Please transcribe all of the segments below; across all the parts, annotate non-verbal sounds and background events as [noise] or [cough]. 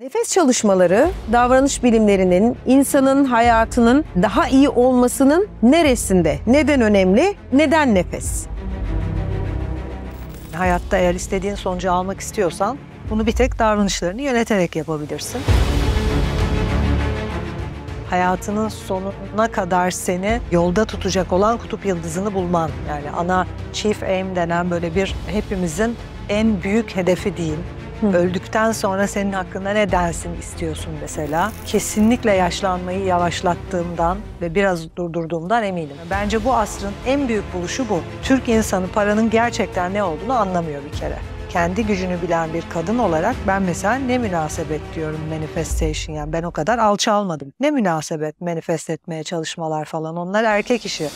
Nefes çalışmaları davranış bilimlerinin insanın hayatının daha iyi olmasının neresinde? Neden önemli? Neden nefes? Hayatta eğer istediğin sonucu almak istiyorsan bunu bir tek davranışlarını yöneterek yapabilirsin. Hayatının sonuna kadar seni yolda tutacak olan kutup yıldızını bulman. Yani ana chief aim denen böyle bir hepimizin en büyük hedefi değil. Öldükten sonra senin hakkında ne dersin istiyorsun mesela. Kesinlikle yaşlanmayı yavaşlattığımdan ve biraz durdurduğumdan eminim. Bence bu asrın en büyük buluşu bu. Türk insanı paranın gerçekten ne olduğunu anlamıyor bir kere kendi gücünü bilen bir kadın olarak ben mesela ne münasebet diyorum manifestation yani ben o kadar alçalmadım. Ne münasebet manifest etmeye çalışmalar falan onlar erkek işi.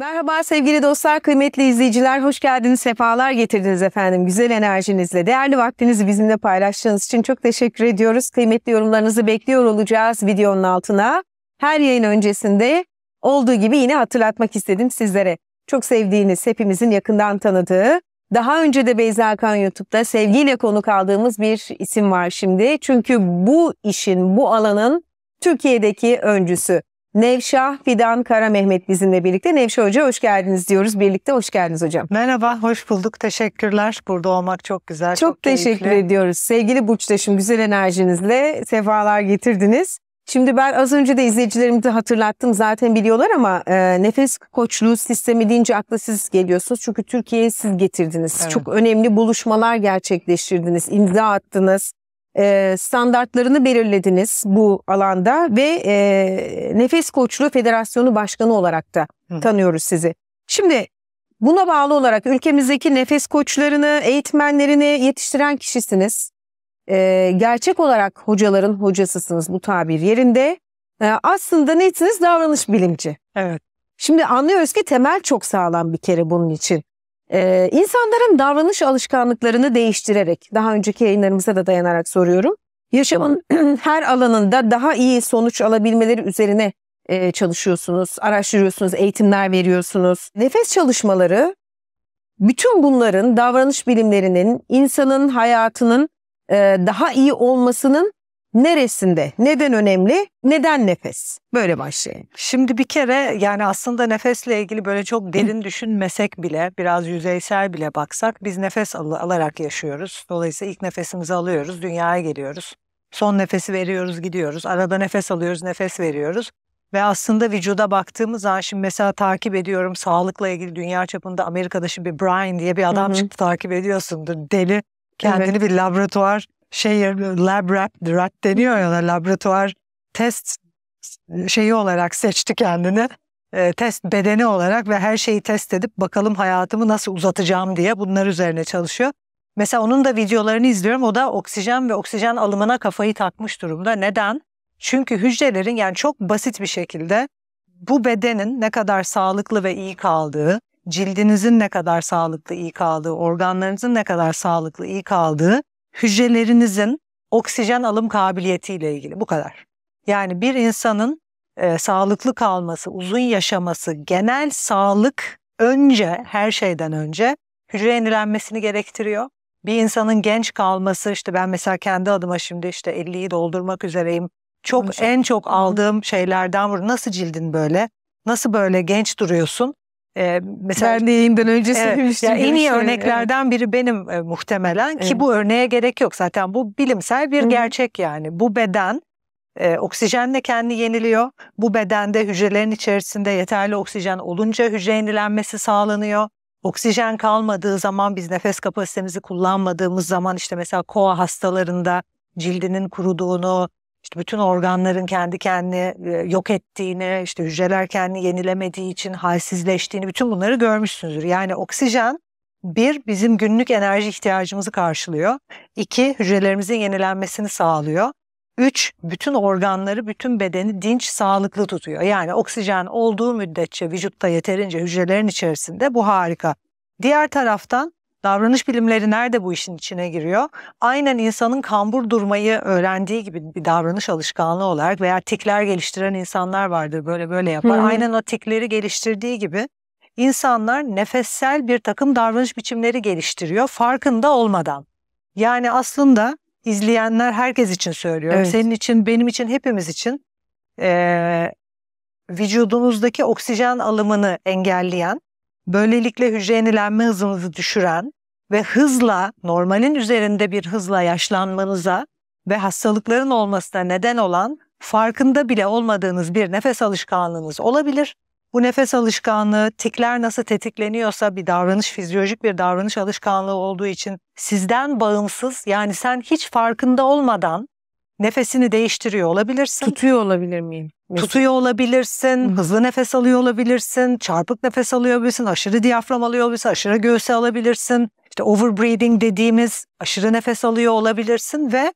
Merhaba sevgili dostlar, kıymetli izleyiciler. Hoş geldiniz, sefalar getirdiniz efendim. Güzel enerjinizle, değerli vaktinizi bizimle paylaştığınız için çok teşekkür ediyoruz. Kıymetli yorumlarınızı bekliyor olacağız videonun altına. Her yayın öncesinde olduğu gibi yine hatırlatmak istedim sizlere. Çok sevdiğiniz, hepimizin yakından tanıdığı, daha önce de Beyza Kan YouTube'da sevgiyle konuk aldığımız bir isim var şimdi. Çünkü bu işin, bu alanın Türkiye'deki öncüsü. Nevşah Fidan Kara Mehmet bizimle birlikte. Nevşah Hoca hoş geldiniz diyoruz. Birlikte hoş geldiniz hocam. Merhaba, hoş bulduk. Teşekkürler. Burada olmak çok güzel. Çok, çok keyifli. teşekkür ediyoruz. Sevgili Burçtaşım güzel enerjinizle sefalar getirdiniz. Şimdi ben az önce de izleyicilerimizi hatırlattım zaten biliyorlar ama e, nefes koçluğu sistemi deyince akla siz geliyorsunuz. Çünkü Türkiye'ye siz getirdiniz. Evet. Çok önemli buluşmalar gerçekleştirdiniz, imza attınız. Ee, standartlarını belirlediniz bu alanda ve e, Nefes Koçluğu Federasyonu Başkanı olarak da tanıyoruz sizi. Şimdi buna bağlı olarak ülkemizdeki nefes koçlarını, eğitmenlerini yetiştiren kişisiniz. E, gerçek olarak hocaların hocasısınız bu tabir yerinde. E, aslında neysiniz? Davranış bilimci. Evet. Şimdi anlıyoruz ki temel çok sağlam bir kere bunun için. Ee, insanların davranış alışkanlıklarını değiştirerek, daha önceki yayınlarımıza da dayanarak soruyorum. Yaşamın [clears throat] her alanında daha iyi sonuç alabilmeleri üzerine e, çalışıyorsunuz, araştırıyorsunuz, eğitimler veriyorsunuz. Nefes çalışmaları, bütün bunların davranış bilimlerinin, insanın hayatının e, daha iyi olmasının Neresinde? Neden önemli? Neden nefes? Böyle başlayın. Şimdi bir kere yani aslında nefesle ilgili böyle çok derin düşünmesek bile, biraz yüzeysel bile baksak biz nefes al- alarak yaşıyoruz. Dolayısıyla ilk nefesimizi alıyoruz, dünyaya geliyoruz. Son nefesi veriyoruz, gidiyoruz. Arada nefes alıyoruz, nefes veriyoruz. Ve aslında vücuda baktığımız zaman şimdi mesela takip ediyorum sağlıkla ilgili dünya çapında Amerika'da şimdi Brian diye bir adam Hı-hı. çıktı takip ediyorsundur deli. Kendini evet. bir laboratuvar şey lab rap rat deniyor ya laboratuvar test şeyi olarak seçti kendini. E, test bedeni olarak ve her şeyi test edip bakalım hayatımı nasıl uzatacağım diye bunlar üzerine çalışıyor. Mesela onun da videolarını izliyorum. O da oksijen ve oksijen alımına kafayı takmış durumda. Neden? Çünkü hücrelerin yani çok basit bir şekilde bu bedenin ne kadar sağlıklı ve iyi kaldığı, cildinizin ne kadar sağlıklı iyi kaldığı, organlarınızın ne kadar sağlıklı iyi kaldığı hücrelerinizin oksijen alım kabiliyetiyle ilgili. Bu kadar. Yani bir insanın e, sağlıklı kalması, uzun yaşaması, genel sağlık önce, her şeyden önce hücre yenilenmesini gerektiriyor. Bir insanın genç kalması, işte ben mesela kendi adıma şimdi işte 50'yi doldurmak üzereyim. Çok Hı, en çok aldığım şeylerden bu. Nasıl cildin böyle? Nasıl böyle genç duruyorsun? Ee, mesela ben de yayından önce evet, Yani en iyi örneklerden evet. biri benim e, muhtemelen evet. ki bu örneğe gerek yok zaten bu bilimsel bir Hı. gerçek yani. Bu beden e, oksijenle kendi yeniliyor. Bu bedende hücrelerin içerisinde yeterli oksijen olunca hücre yenilenmesi sağlanıyor. Oksijen kalmadığı zaman biz nefes kapasitemizi kullanmadığımız zaman işte mesela koa hastalarında cildinin kuruduğunu, işte bütün organların kendi kendini e, yok ettiğini, işte hücreler kendini yenilemediği için halsizleştiğini bütün bunları görmüşsünüzdür. Yani oksijen bir, bizim günlük enerji ihtiyacımızı karşılıyor. İki, hücrelerimizin yenilenmesini sağlıyor. Üç, bütün organları, bütün bedeni dinç, sağlıklı tutuyor. Yani oksijen olduğu müddetçe vücutta yeterince hücrelerin içerisinde bu harika. Diğer taraftan Davranış bilimleri nerede bu işin içine giriyor? Aynen insanın kambur durmayı öğrendiği gibi bir davranış alışkanlığı olarak veya tikler geliştiren insanlar vardır böyle böyle yapar. Hı-hı. Aynen o tikleri geliştirdiği gibi insanlar nefessel bir takım davranış biçimleri geliştiriyor farkında olmadan. Yani aslında izleyenler herkes için söylüyorum. Evet. Senin için, benim için, hepimiz için e, vücudumuzdaki oksijen alımını engelleyen Böylelikle hücre yenilenme hızınızı düşüren ve hızla normalin üzerinde bir hızla yaşlanmanıza ve hastalıkların olmasına neden olan farkında bile olmadığınız bir nefes alışkanlığınız olabilir. Bu nefes alışkanlığı tikler nasıl tetikleniyorsa bir davranış fizyolojik bir davranış alışkanlığı olduğu için sizden bağımsız yani sen hiç farkında olmadan nefesini değiştiriyor olabilirsin. Tutuyor olabilir miyim? Tutuyor olabilirsin, hızlı nefes alıyor olabilirsin, çarpık nefes alıyor olabilirsin, aşırı diyafram alıyor olabilirsin, aşırı göğüse alabilirsin. İşte over breathing dediğimiz aşırı nefes alıyor olabilirsin ve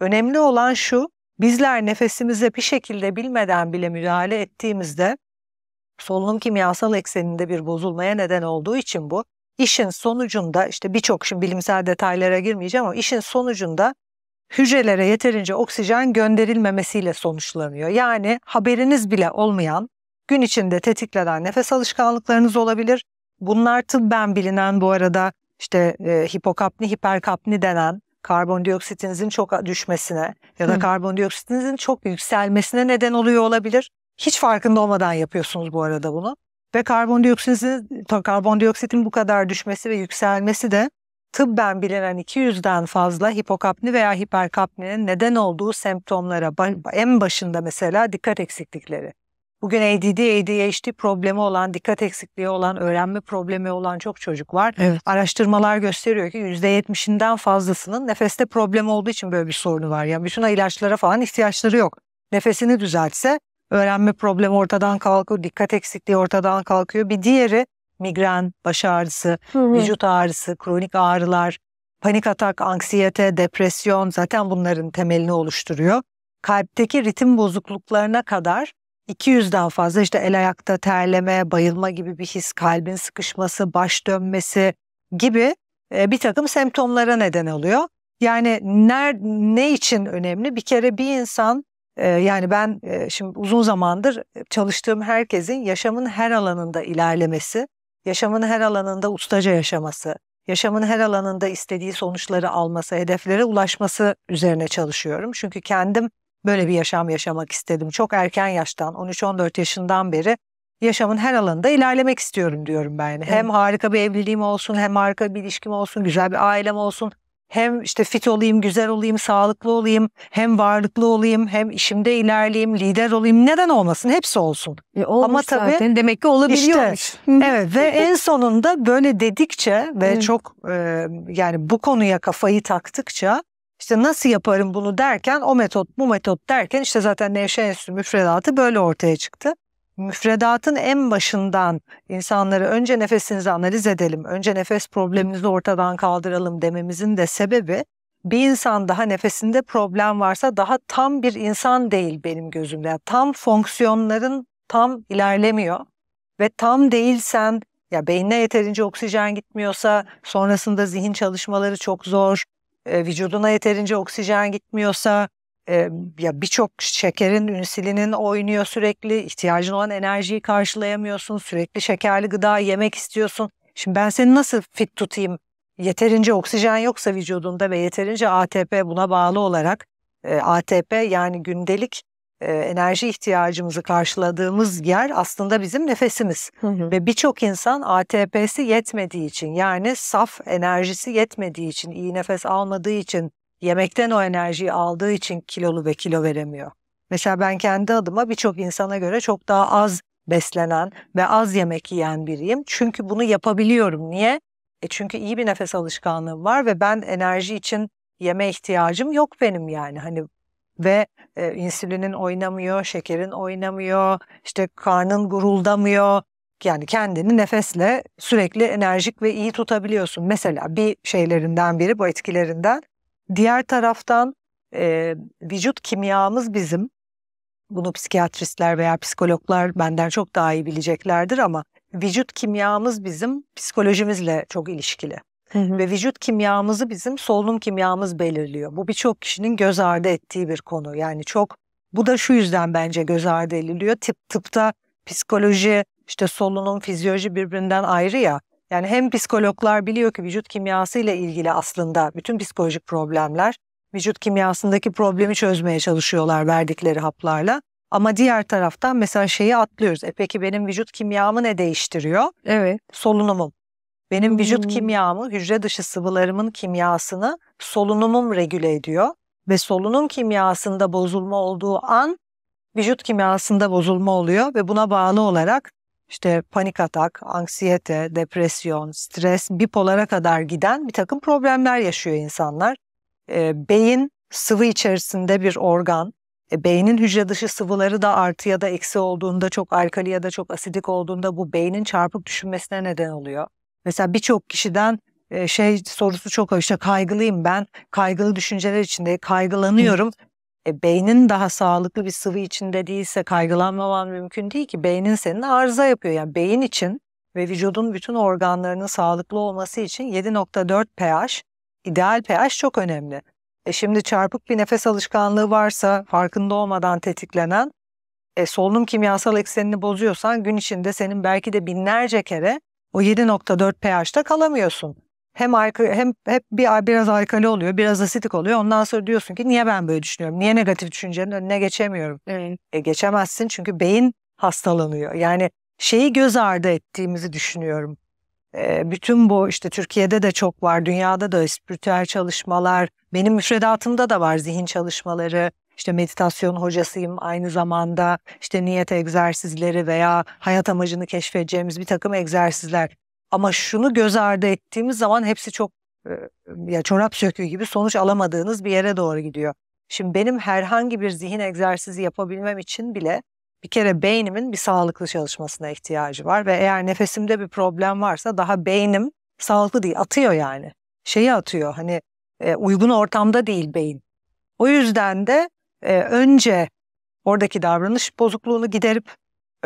önemli olan şu, bizler nefesimize bir şekilde bilmeden bile müdahale ettiğimizde solunum kimyasal ekseninde bir bozulmaya neden olduğu için bu işin sonucunda işte birçok şimdi bilimsel detaylara girmeyeceğim ama işin sonucunda hücrelere yeterince oksijen gönderilmemesiyle sonuçlanıyor. Yani haberiniz bile olmayan gün içinde tetiklenen nefes alışkanlıklarınız olabilir. Bunlar tıbben bilinen bu arada işte e, hipokapni, hiperkapni denen karbondioksitinizin çok düşmesine ya da Hı. karbondioksitinizin çok yükselmesine neden oluyor olabilir. Hiç farkında olmadan yapıyorsunuz bu arada bunu. Ve karbondioksitin, karbondioksitin bu kadar düşmesi ve yükselmesi de tıbben bilinen 200'den fazla hipokapni veya hiperkapninin neden olduğu semptomlara en başında mesela dikkat eksiklikleri. Bugün ADD, ADHD problemi olan, dikkat eksikliği olan, öğrenme problemi olan çok çocuk var. Evet. Araştırmalar gösteriyor ki %70'inden fazlasının nefeste problem olduğu için böyle bir sorunu var. Yani bütün ilaçlara falan ihtiyaçları yok. Nefesini düzeltse öğrenme problemi ortadan kalkıyor, dikkat eksikliği ortadan kalkıyor. Bir diğeri migren, baş ağrısı, hı hı. vücut ağrısı, kronik ağrılar, panik atak, anksiyete, depresyon zaten bunların temelini oluşturuyor. Kalpteki ritim bozukluklarına kadar 200'den fazla işte el ayakta terleme, bayılma gibi bir his, kalbin sıkışması, baş dönmesi gibi e, bir takım semptomlara neden oluyor. Yani ner, ne için önemli? Bir kere bir insan e, yani ben e, şimdi uzun zamandır çalıştığım herkesin yaşamın her alanında ilerlemesi, yaşamın her alanında ustaca yaşaması, yaşamın her alanında istediği sonuçları alması, hedeflere ulaşması üzerine çalışıyorum. Çünkü kendim böyle bir yaşam yaşamak istedim. Çok erken yaştan 13-14 yaşından beri yaşamın her alanında ilerlemek istiyorum diyorum ben. Yani. Evet. Hem harika bir evliliğim olsun, hem harika bir ilişkim olsun, güzel bir ailem olsun, hem işte fit olayım, güzel olayım, sağlıklı olayım, hem varlıklı olayım, hem işimde ilerleyeyim, lider olayım. Neden olmasın? Hepsi olsun. E olmuş Ama tabii zaten. demek ki olabiliyormuş. Işte, evet ve en sonunda böyle dedikçe ve evet. çok e, yani bu konuya kafayı taktıkça işte nasıl yaparım bunu derken o metot bu metot derken işte zaten Nevşehir Enstitüsü müfredatı böyle ortaya çıktı müfredatın en başından insanları önce nefesinizi analiz edelim, önce nefes problemimizi ortadan kaldıralım dememizin de sebebi bir insan daha nefesinde problem varsa daha tam bir insan değil benim gözümde. Yani tam fonksiyonların tam ilerlemiyor ve tam değilsen ya beynine yeterince oksijen gitmiyorsa sonrasında zihin çalışmaları çok zor, e, vücuduna yeterince oksijen gitmiyorsa e, ya birçok şekerin ünsülinin oynuyor sürekli ihtiyacın olan enerjiyi karşılayamıyorsun sürekli şekerli gıda yemek istiyorsun. Şimdi ben seni nasıl fit tutayım? Yeterince oksijen yoksa vücudunda ve yeterince ATP buna bağlı olarak e, ATP yani gündelik e, enerji ihtiyacımızı karşıladığımız yer aslında bizim nefesimiz. Hı hı. Ve birçok insan ATP'si yetmediği için yani saf enerjisi yetmediği için, iyi nefes almadığı için yemekten o enerjiyi aldığı için kilolu ve kilo veremiyor. Mesela ben kendi adıma birçok insana göre çok daha az beslenen ve az yemek yiyen biriyim. Çünkü bunu yapabiliyorum. Niye? E çünkü iyi bir nefes alışkanlığım var ve ben enerji için yeme ihtiyacım yok benim yani. Hani ve e, insülinin oynamıyor, şekerin oynamıyor, işte karnın guruldamıyor. Yani kendini nefesle sürekli enerjik ve iyi tutabiliyorsun. Mesela bir şeylerinden biri bu etkilerinden Diğer taraftan e, vücut kimyamız bizim. Bunu psikiyatristler veya psikologlar benden çok daha iyi bileceklerdir ama vücut kimyamız bizim psikolojimizle çok ilişkili. Hı hı. Ve vücut kimyamızı bizim solunum kimyamız belirliyor. Bu birçok kişinin göz ardı ettiği bir konu. Yani çok bu da şu yüzden bence göz ardı ediliyor. Tıp, tıpta psikoloji, işte solunum, fizyoloji birbirinden ayrı ya. Yani hem psikologlar biliyor ki vücut kimyası ile ilgili aslında bütün psikolojik problemler vücut kimyasındaki problemi çözmeye çalışıyorlar verdikleri haplarla. Ama diğer taraftan mesela şeyi atlıyoruz. E peki benim vücut kimyamı ne değiştiriyor? Evet. Solunumum. Benim hmm. vücut kimyamı hücre dışı sıvılarımın kimyasını solunumum regüle ediyor ve solunum kimyasında bozulma olduğu an vücut kimyasında bozulma oluyor ve buna bağlı olarak işte panik atak, anksiyete, depresyon, stres, bipolara kadar giden bir takım problemler yaşıyor insanlar. E, beyin sıvı içerisinde bir organ. E, beynin hücre dışı sıvıları da artı ya da eksi olduğunda, çok alkali ya da çok asidik olduğunda bu beynin çarpık düşünmesine neden oluyor. Mesela birçok kişiden e, şey sorusu çok işte kaygılıyım ben, kaygılı düşünceler içinde kaygılanıyorum. E, beynin daha sağlıklı bir sıvı içinde değilse kaygılanmaman mümkün değil ki. Beynin senin arıza yapıyor. Yani beyin için ve vücudun bütün organlarının sağlıklı olması için 7.4 pH, ideal pH çok önemli. E şimdi çarpık bir nefes alışkanlığı varsa farkında olmadan tetiklenen e, solunum kimyasal eksenini bozuyorsan gün içinde senin belki de binlerce kere o 7.4 pH'ta kalamıyorsun hem arka, hem hep bir biraz alkali oluyor, biraz asitik oluyor. Ondan sonra diyorsun ki niye ben böyle düşünüyorum? Niye negatif düşüncenin önüne geçemiyorum? Evet. E, geçemezsin çünkü beyin hastalanıyor. Yani şeyi göz ardı ettiğimizi düşünüyorum. E, bütün bu işte Türkiye'de de çok var, dünyada da spiritüel çalışmalar, benim müfredatımda da var zihin çalışmaları. İşte meditasyon hocasıyım aynı zamanda işte niyet egzersizleri veya hayat amacını keşfedeceğimiz bir takım egzersizler. Ama şunu göz ardı ettiğimiz zaman hepsi çok e, ya çorap söküğü gibi sonuç alamadığınız bir yere doğru gidiyor. Şimdi benim herhangi bir zihin egzersizi yapabilmem için bile bir kere beynimin bir sağlıklı çalışmasına ihtiyacı var ve eğer nefesimde bir problem varsa daha beynim sağlıklı değil atıyor yani. Şeyi atıyor hani e, uygun ortamda değil beyin. O yüzden de e, önce oradaki davranış bozukluğunu giderip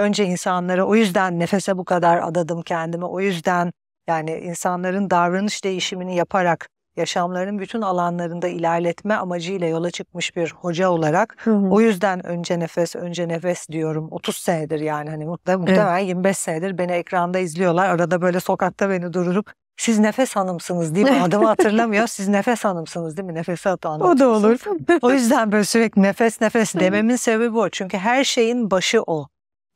önce insanlara o yüzden nefese bu kadar adadım kendimi. O yüzden yani insanların davranış değişimini yaparak yaşamların bütün alanlarında ilerletme amacıyla yola çıkmış bir hoca olarak hı hı. o yüzden önce nefes önce nefes diyorum 30 senedir yani hani muhtemelen evet. 25 senedir beni ekranda izliyorlar arada böyle sokakta beni dururup siz nefes hanımsınız değil [laughs] mi? Adımı hatırlamıyor. Siz nefes hanımsınız değil mi? Nefesi atan. O da olur. o yüzden böyle sürekli nefes nefes dememin sebebi o. Çünkü her şeyin başı o.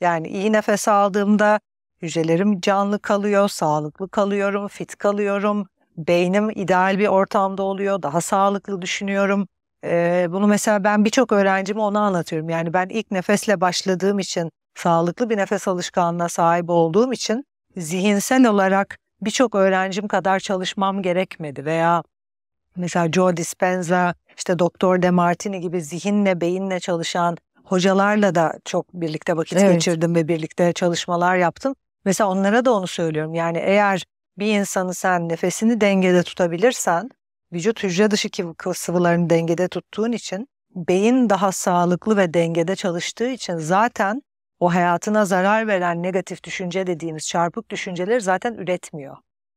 Yani iyi nefes aldığımda hücrelerim canlı kalıyor, sağlıklı kalıyorum, fit kalıyorum. Beynim ideal bir ortamda oluyor, daha sağlıklı düşünüyorum. Ee, bunu mesela ben birçok öğrencime onu anlatıyorum. Yani ben ilk nefesle başladığım için, sağlıklı bir nefes alışkanlığına sahip olduğum için zihinsel olarak birçok öğrencim kadar çalışmam gerekmedi veya mesela Joe Dispenza, işte Doktor De Martini gibi zihinle, beyinle çalışan hocalarla da çok birlikte vakit evet. geçirdim ve birlikte çalışmalar yaptım. Mesela onlara da onu söylüyorum. Yani eğer bir insanı sen nefesini dengede tutabilirsen, vücut hücre dışı sıvılarını dengede tuttuğun için, beyin daha sağlıklı ve dengede çalıştığı için zaten o hayatına zarar veren negatif düşünce dediğimiz çarpık düşünceleri zaten üretmiyor.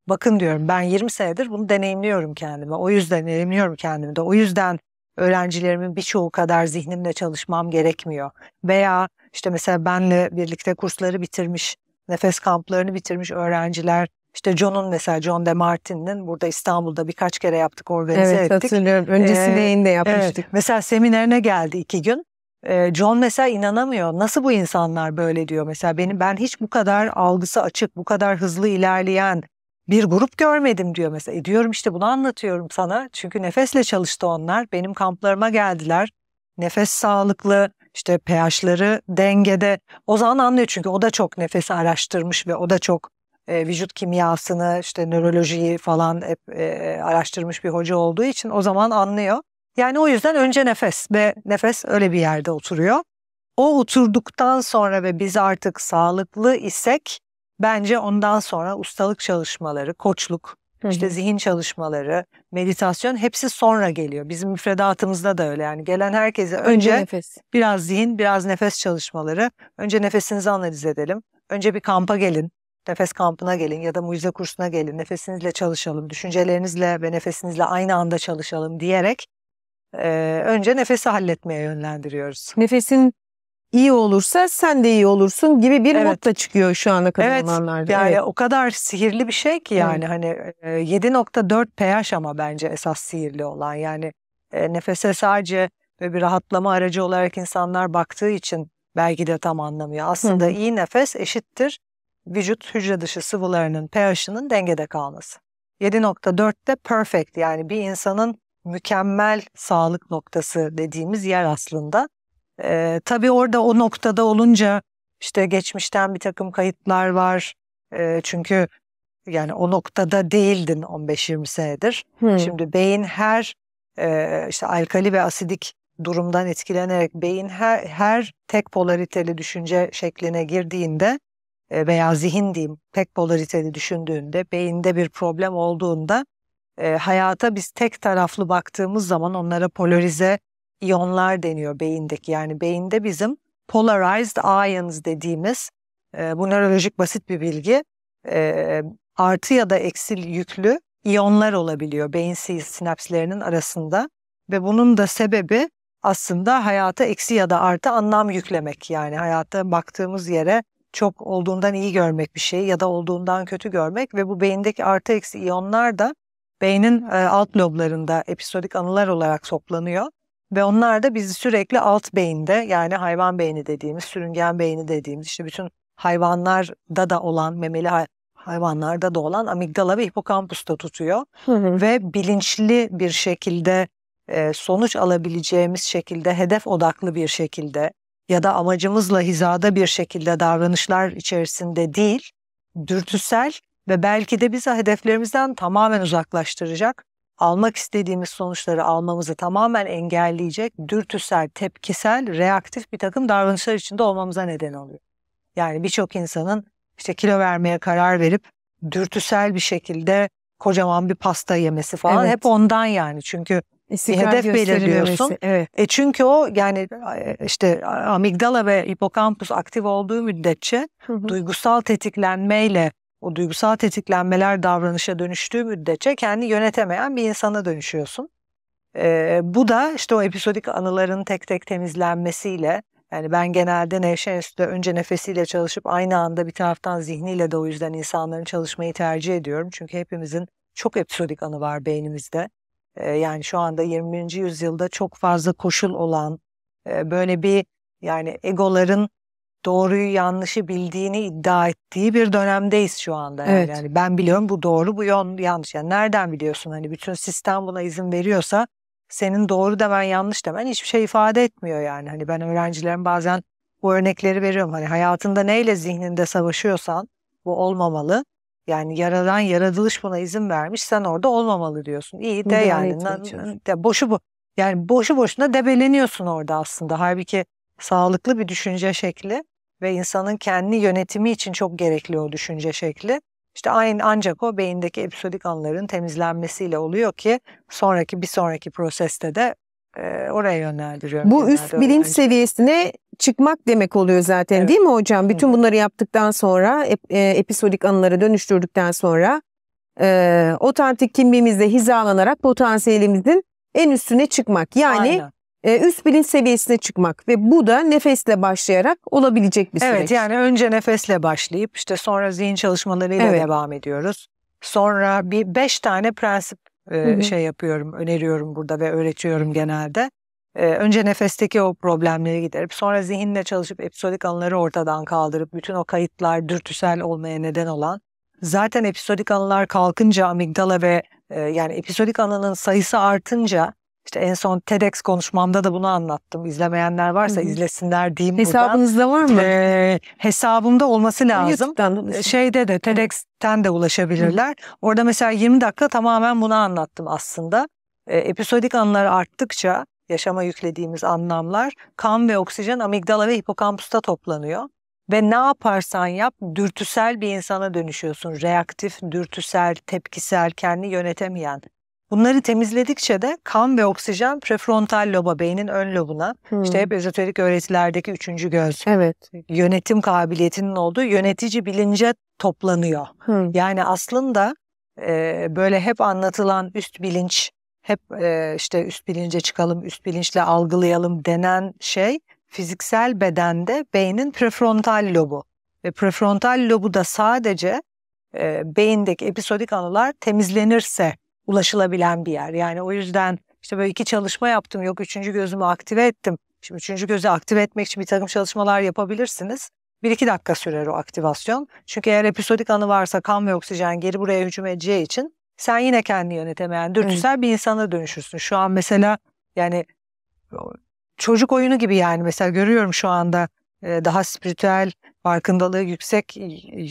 Bakın diyorum ben 20 senedir bunu deneyimliyorum kendime. O yüzden deneyimliyorum kendimi de. O yüzden öğrencilerimin birçoğu kadar zihnimle çalışmam gerekmiyor. Veya işte mesela benle birlikte kursları bitirmiş, nefes kamplarını bitirmiş öğrenciler işte John'un mesela John de Martin'in burada İstanbul'da birkaç kere yaptık organize evet, ettik. Evet hatırlıyorum. Öncesi ee, yayın yapmıştık. Evet. Mesela seminerine geldi iki gün. Ee, John mesela inanamıyor. Nasıl bu insanlar böyle diyor mesela. Benim ben hiç bu kadar algısı açık, bu kadar hızlı ilerleyen, bir grup görmedim diyor mesela. E diyorum işte bunu anlatıyorum sana. Çünkü nefesle çalıştı onlar. Benim kamplarıma geldiler. Nefes sağlıklı, işte pH'ları dengede. O zaman anlıyor çünkü o da çok nefesi araştırmış ve o da çok e, vücut kimyasını, işte nörolojiyi falan hep e, araştırmış bir hoca olduğu için o zaman anlıyor. Yani o yüzden önce nefes ve nefes öyle bir yerde oturuyor. O oturduktan sonra ve biz artık sağlıklı isek Bence ondan sonra ustalık çalışmaları, koçluk, Hı-hı. işte zihin çalışmaları, meditasyon hepsi sonra geliyor. Bizim müfredatımızda da öyle yani gelen herkese önce, önce nefes. biraz zihin, biraz nefes çalışmaları. Önce nefesinizi analiz edelim. Önce bir kampa gelin. Nefes kampına gelin ya da mucize kursuna gelin. Nefesinizle çalışalım, düşüncelerinizle ve nefesinizle aynı anda çalışalım diyerek e, önce nefesi halletmeye yönlendiriyoruz. Nefesin iyi olursa sen de iyi olursun gibi bir evet. modda çıkıyor şu ana kadar evet, olanlarda. Yani evet. o kadar sihirli bir şey ki yani hmm. hani 7.4 e, pH ama bence esas sihirli olan yani e, nefese sadece ve bir rahatlama aracı olarak insanlar baktığı için belki de tam anlamıyor. Aslında Hı. iyi nefes eşittir vücut hücre dışı sıvılarının pH'ının dengede kalması. 7.4'te perfect yani bir insanın mükemmel sağlık noktası dediğimiz yer aslında. Ee, tabii orada o noktada olunca işte geçmişten bir takım kayıtlar var. Ee, çünkü yani o noktada değildin 15-20 senedir. Hmm. Şimdi beyin her e, işte alkali ve asidik durumdan etkilenerek beyin her, her tek polariteli düşünce şekline girdiğinde e, veya zihin diyeyim tek polariteli düşündüğünde beyinde bir problem olduğunda e, hayata biz tek taraflı baktığımız zaman onlara polarize iyonlar deniyor beyindeki. Yani beyinde bizim polarized ions dediğimiz e, bu nörolojik basit bir bilgi e, artı ya da eksi yüklü iyonlar olabiliyor beyin sinapslerinin arasında ve bunun da sebebi aslında hayata eksi ya da artı anlam yüklemek. Yani hayata baktığımız yere çok olduğundan iyi görmek bir şey ya da olduğundan kötü görmek ve bu beyindeki artı eksi iyonlar da beynin e, alt loblarında episodik anılar olarak toplanıyor ve onlar da bizi sürekli alt beyinde yani hayvan beyni dediğimiz, sürüngen beyni dediğimiz işte bütün hayvanlarda da olan memeli hay- hayvanlarda da olan amigdala ve hipokampusta tutuyor. Ve bilinçli bir şekilde e, sonuç alabileceğimiz şekilde hedef odaklı bir şekilde ya da amacımızla hizada bir şekilde davranışlar içerisinde değil, dürtüsel ve belki de bizi hedeflerimizden tamamen uzaklaştıracak almak istediğimiz sonuçları almamızı tamamen engelleyecek dürtüsel, tepkisel, reaktif bir takım davranışlar içinde olmamıza neden oluyor. Yani birçok insanın işte kilo vermeye karar verip dürtüsel bir şekilde kocaman bir pasta yemesi falan evet. hep ondan yani. Çünkü e, bir hedef belirliyorsun. Evet. E çünkü o yani e, işte amigdala ve hipokampus aktif olduğu müddetçe duygusal tetiklenmeyle o duygusal tetiklenmeler davranışa dönüştüğü müddetçe kendi yönetemeyen bir insana dönüşüyorsun. Ee, bu da işte o episodik anıların tek tek temizlenmesiyle yani ben genelde Nevşen Enstitü'de önce nefesiyle çalışıp aynı anda bir taraftan zihniyle de o yüzden insanların çalışmayı tercih ediyorum. Çünkü hepimizin çok episodik anı var beynimizde. Ee, yani şu anda 21. yüzyılda çok fazla koşul olan e, böyle bir yani egoların doğruyu yanlışı bildiğini iddia ettiği bir dönemdeyiz şu anda. Yani. Evet. yani ben biliyorum bu doğru bu yanlış. Yani nereden biliyorsun hani bütün sistem buna izin veriyorsa senin doğru demen yanlış demen hiçbir şey ifade etmiyor yani. Hani ben öğrencilerim bazen bu örnekleri veriyorum. Hani hayatında neyle zihninde savaşıyorsan bu olmamalı. Yani yaradan yaratılış buna izin vermiş. Sen orada olmamalı diyorsun. İyi de Müdahale yani de boşu bu. Yani boşu boşuna debeleniyorsun orada aslında. Halbuki sağlıklı bir düşünce şekli ve insanın kendi yönetimi için çok gerekli o düşünce şekli. İşte aynı ancak o beyindeki episodik anların temizlenmesiyle oluyor ki sonraki bir sonraki proseste de e, oraya yönlendiriyor. Bu üst bilinç önce. seviyesine çıkmak demek oluyor zaten evet. değil mi hocam? Bütün bunları yaptıktan sonra e, episodik anıları dönüştürdükten sonra e, otantik kimliğimizle hizalanarak potansiyelimizin en üstüne çıkmak. Yani Aynen. Ee, üst bilinç seviyesine çıkmak ve bu da nefesle başlayarak olabilecek bir süreç. Evet yani önce nefesle başlayıp işte sonra zihin çalışmalarıyla evet. devam ediyoruz. Sonra bir beş tane prensip e, hı hı. şey yapıyorum, öneriyorum burada ve öğretiyorum genelde. E, önce nefesteki o problemleri giderip sonra zihinle çalışıp episodik anıları ortadan kaldırıp bütün o kayıtlar dürtüsel olmaya neden olan zaten episodik anılar kalkınca amigdala ve e, yani episodik anının sayısı artınca işte en son TEDx konuşmamda da bunu anlattım. İzlemeyenler varsa Hı-hı. izlesinler diyeyim Hesabınızda buradan. var mı? Ee, hesabımda olması lazım. YouTube'dan Şeyde de TEDx'ten de ulaşabilirler. Hı. Orada mesela 20 dakika tamamen bunu anlattım aslında. Ee, episodik anlar arttıkça yaşama yüklediğimiz anlamlar kan ve oksijen amigdala ve hipokampusta toplanıyor. Ve ne yaparsan yap dürtüsel bir insana dönüşüyorsun. Reaktif, dürtüsel, tepkisel, kendini yönetemeyen Bunları temizledikçe de kan ve oksijen prefrontal loba, beynin ön lobuna, hmm. işte hep ezoterik öğretilerdeki üçüncü göz, evet. yönetim kabiliyetinin olduğu yönetici bilince toplanıyor. Hmm. Yani aslında e, böyle hep anlatılan üst bilinç, hep e, işte üst bilince çıkalım, üst bilinçle algılayalım denen şey fiziksel bedende beynin prefrontal lobu. Ve prefrontal lobu da sadece e, beyindeki episodik anılar temizlenirse ulaşılabilen bir yer. Yani o yüzden işte böyle iki çalışma yaptım. Yok üçüncü gözümü aktive ettim. Şimdi üçüncü gözü aktive etmek için bir takım çalışmalar yapabilirsiniz. Bir iki dakika sürer o aktivasyon. Çünkü eğer episodik anı varsa kan ve oksijen geri buraya hücum edeceği için sen yine kendini yönetemeyen dürtüsel evet. bir insana dönüşürsün. Şu an mesela yani çocuk oyunu gibi yani mesela görüyorum şu anda daha spiritüel farkındalığı yüksek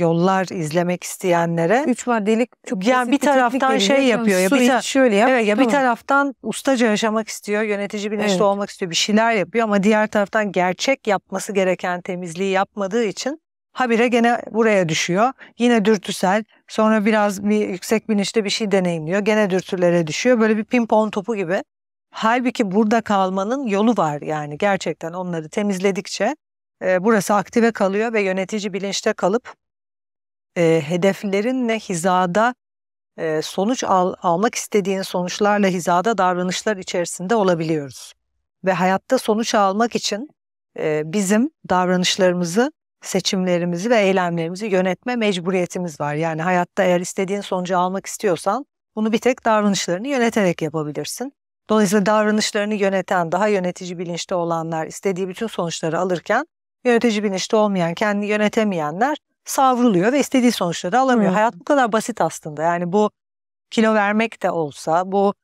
yollar izlemek isteyenlere üç maddelik çok yani bir taraftan şey yapıyor ya bir ta- şöyle yap, evet, ya bir taraftan ustaca yaşamak istiyor, yönetici bilinçli evet. olmak istiyor, bir şeyler yapıyor ama diğer taraftan gerçek yapması gereken temizliği yapmadığı için habire gene buraya düşüyor. Yine dürtüsel. Sonra biraz bir yüksek bilinçte bir şey deneyimliyor. Gene dürtülere düşüyor. Böyle bir pimpon topu gibi. Halbuki burada kalmanın yolu var yani gerçekten onları temizledikçe e, burası aktive kalıyor ve yönetici bilinçte kalıp e, hedeflerinle hizada e, sonuç al, almak istediğin sonuçlarla hizada davranışlar içerisinde olabiliyoruz. Ve hayatta sonuç almak için e, bizim davranışlarımızı, seçimlerimizi ve eylemlerimizi yönetme mecburiyetimiz var. Yani hayatta eğer istediğin sonucu almak istiyorsan bunu bir tek davranışlarını yöneterek yapabilirsin. Dolayısıyla davranışlarını yöneten, daha yönetici bilinçte olanlar istediği bütün sonuçları alırken Yönetici bilinçli olmayan, kendi yönetemeyenler savruluyor ve istediği sonuçları da alamıyor. Hmm. Hayat bu kadar basit aslında. Yani bu kilo vermek de olsa, bu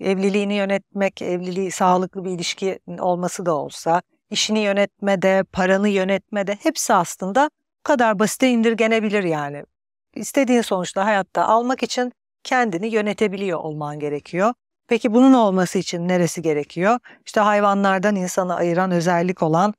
evliliğini yönetmek, evliliği sağlıklı bir ilişki olması da olsa, işini yönetme de, paranı yönetme de, hepsi aslında bu kadar basite indirgenebilir yani. İstediğin sonuçta hayatta almak için kendini yönetebiliyor olman gerekiyor. Peki bunun olması için neresi gerekiyor? İşte hayvanlardan insanı ayıran özellik olan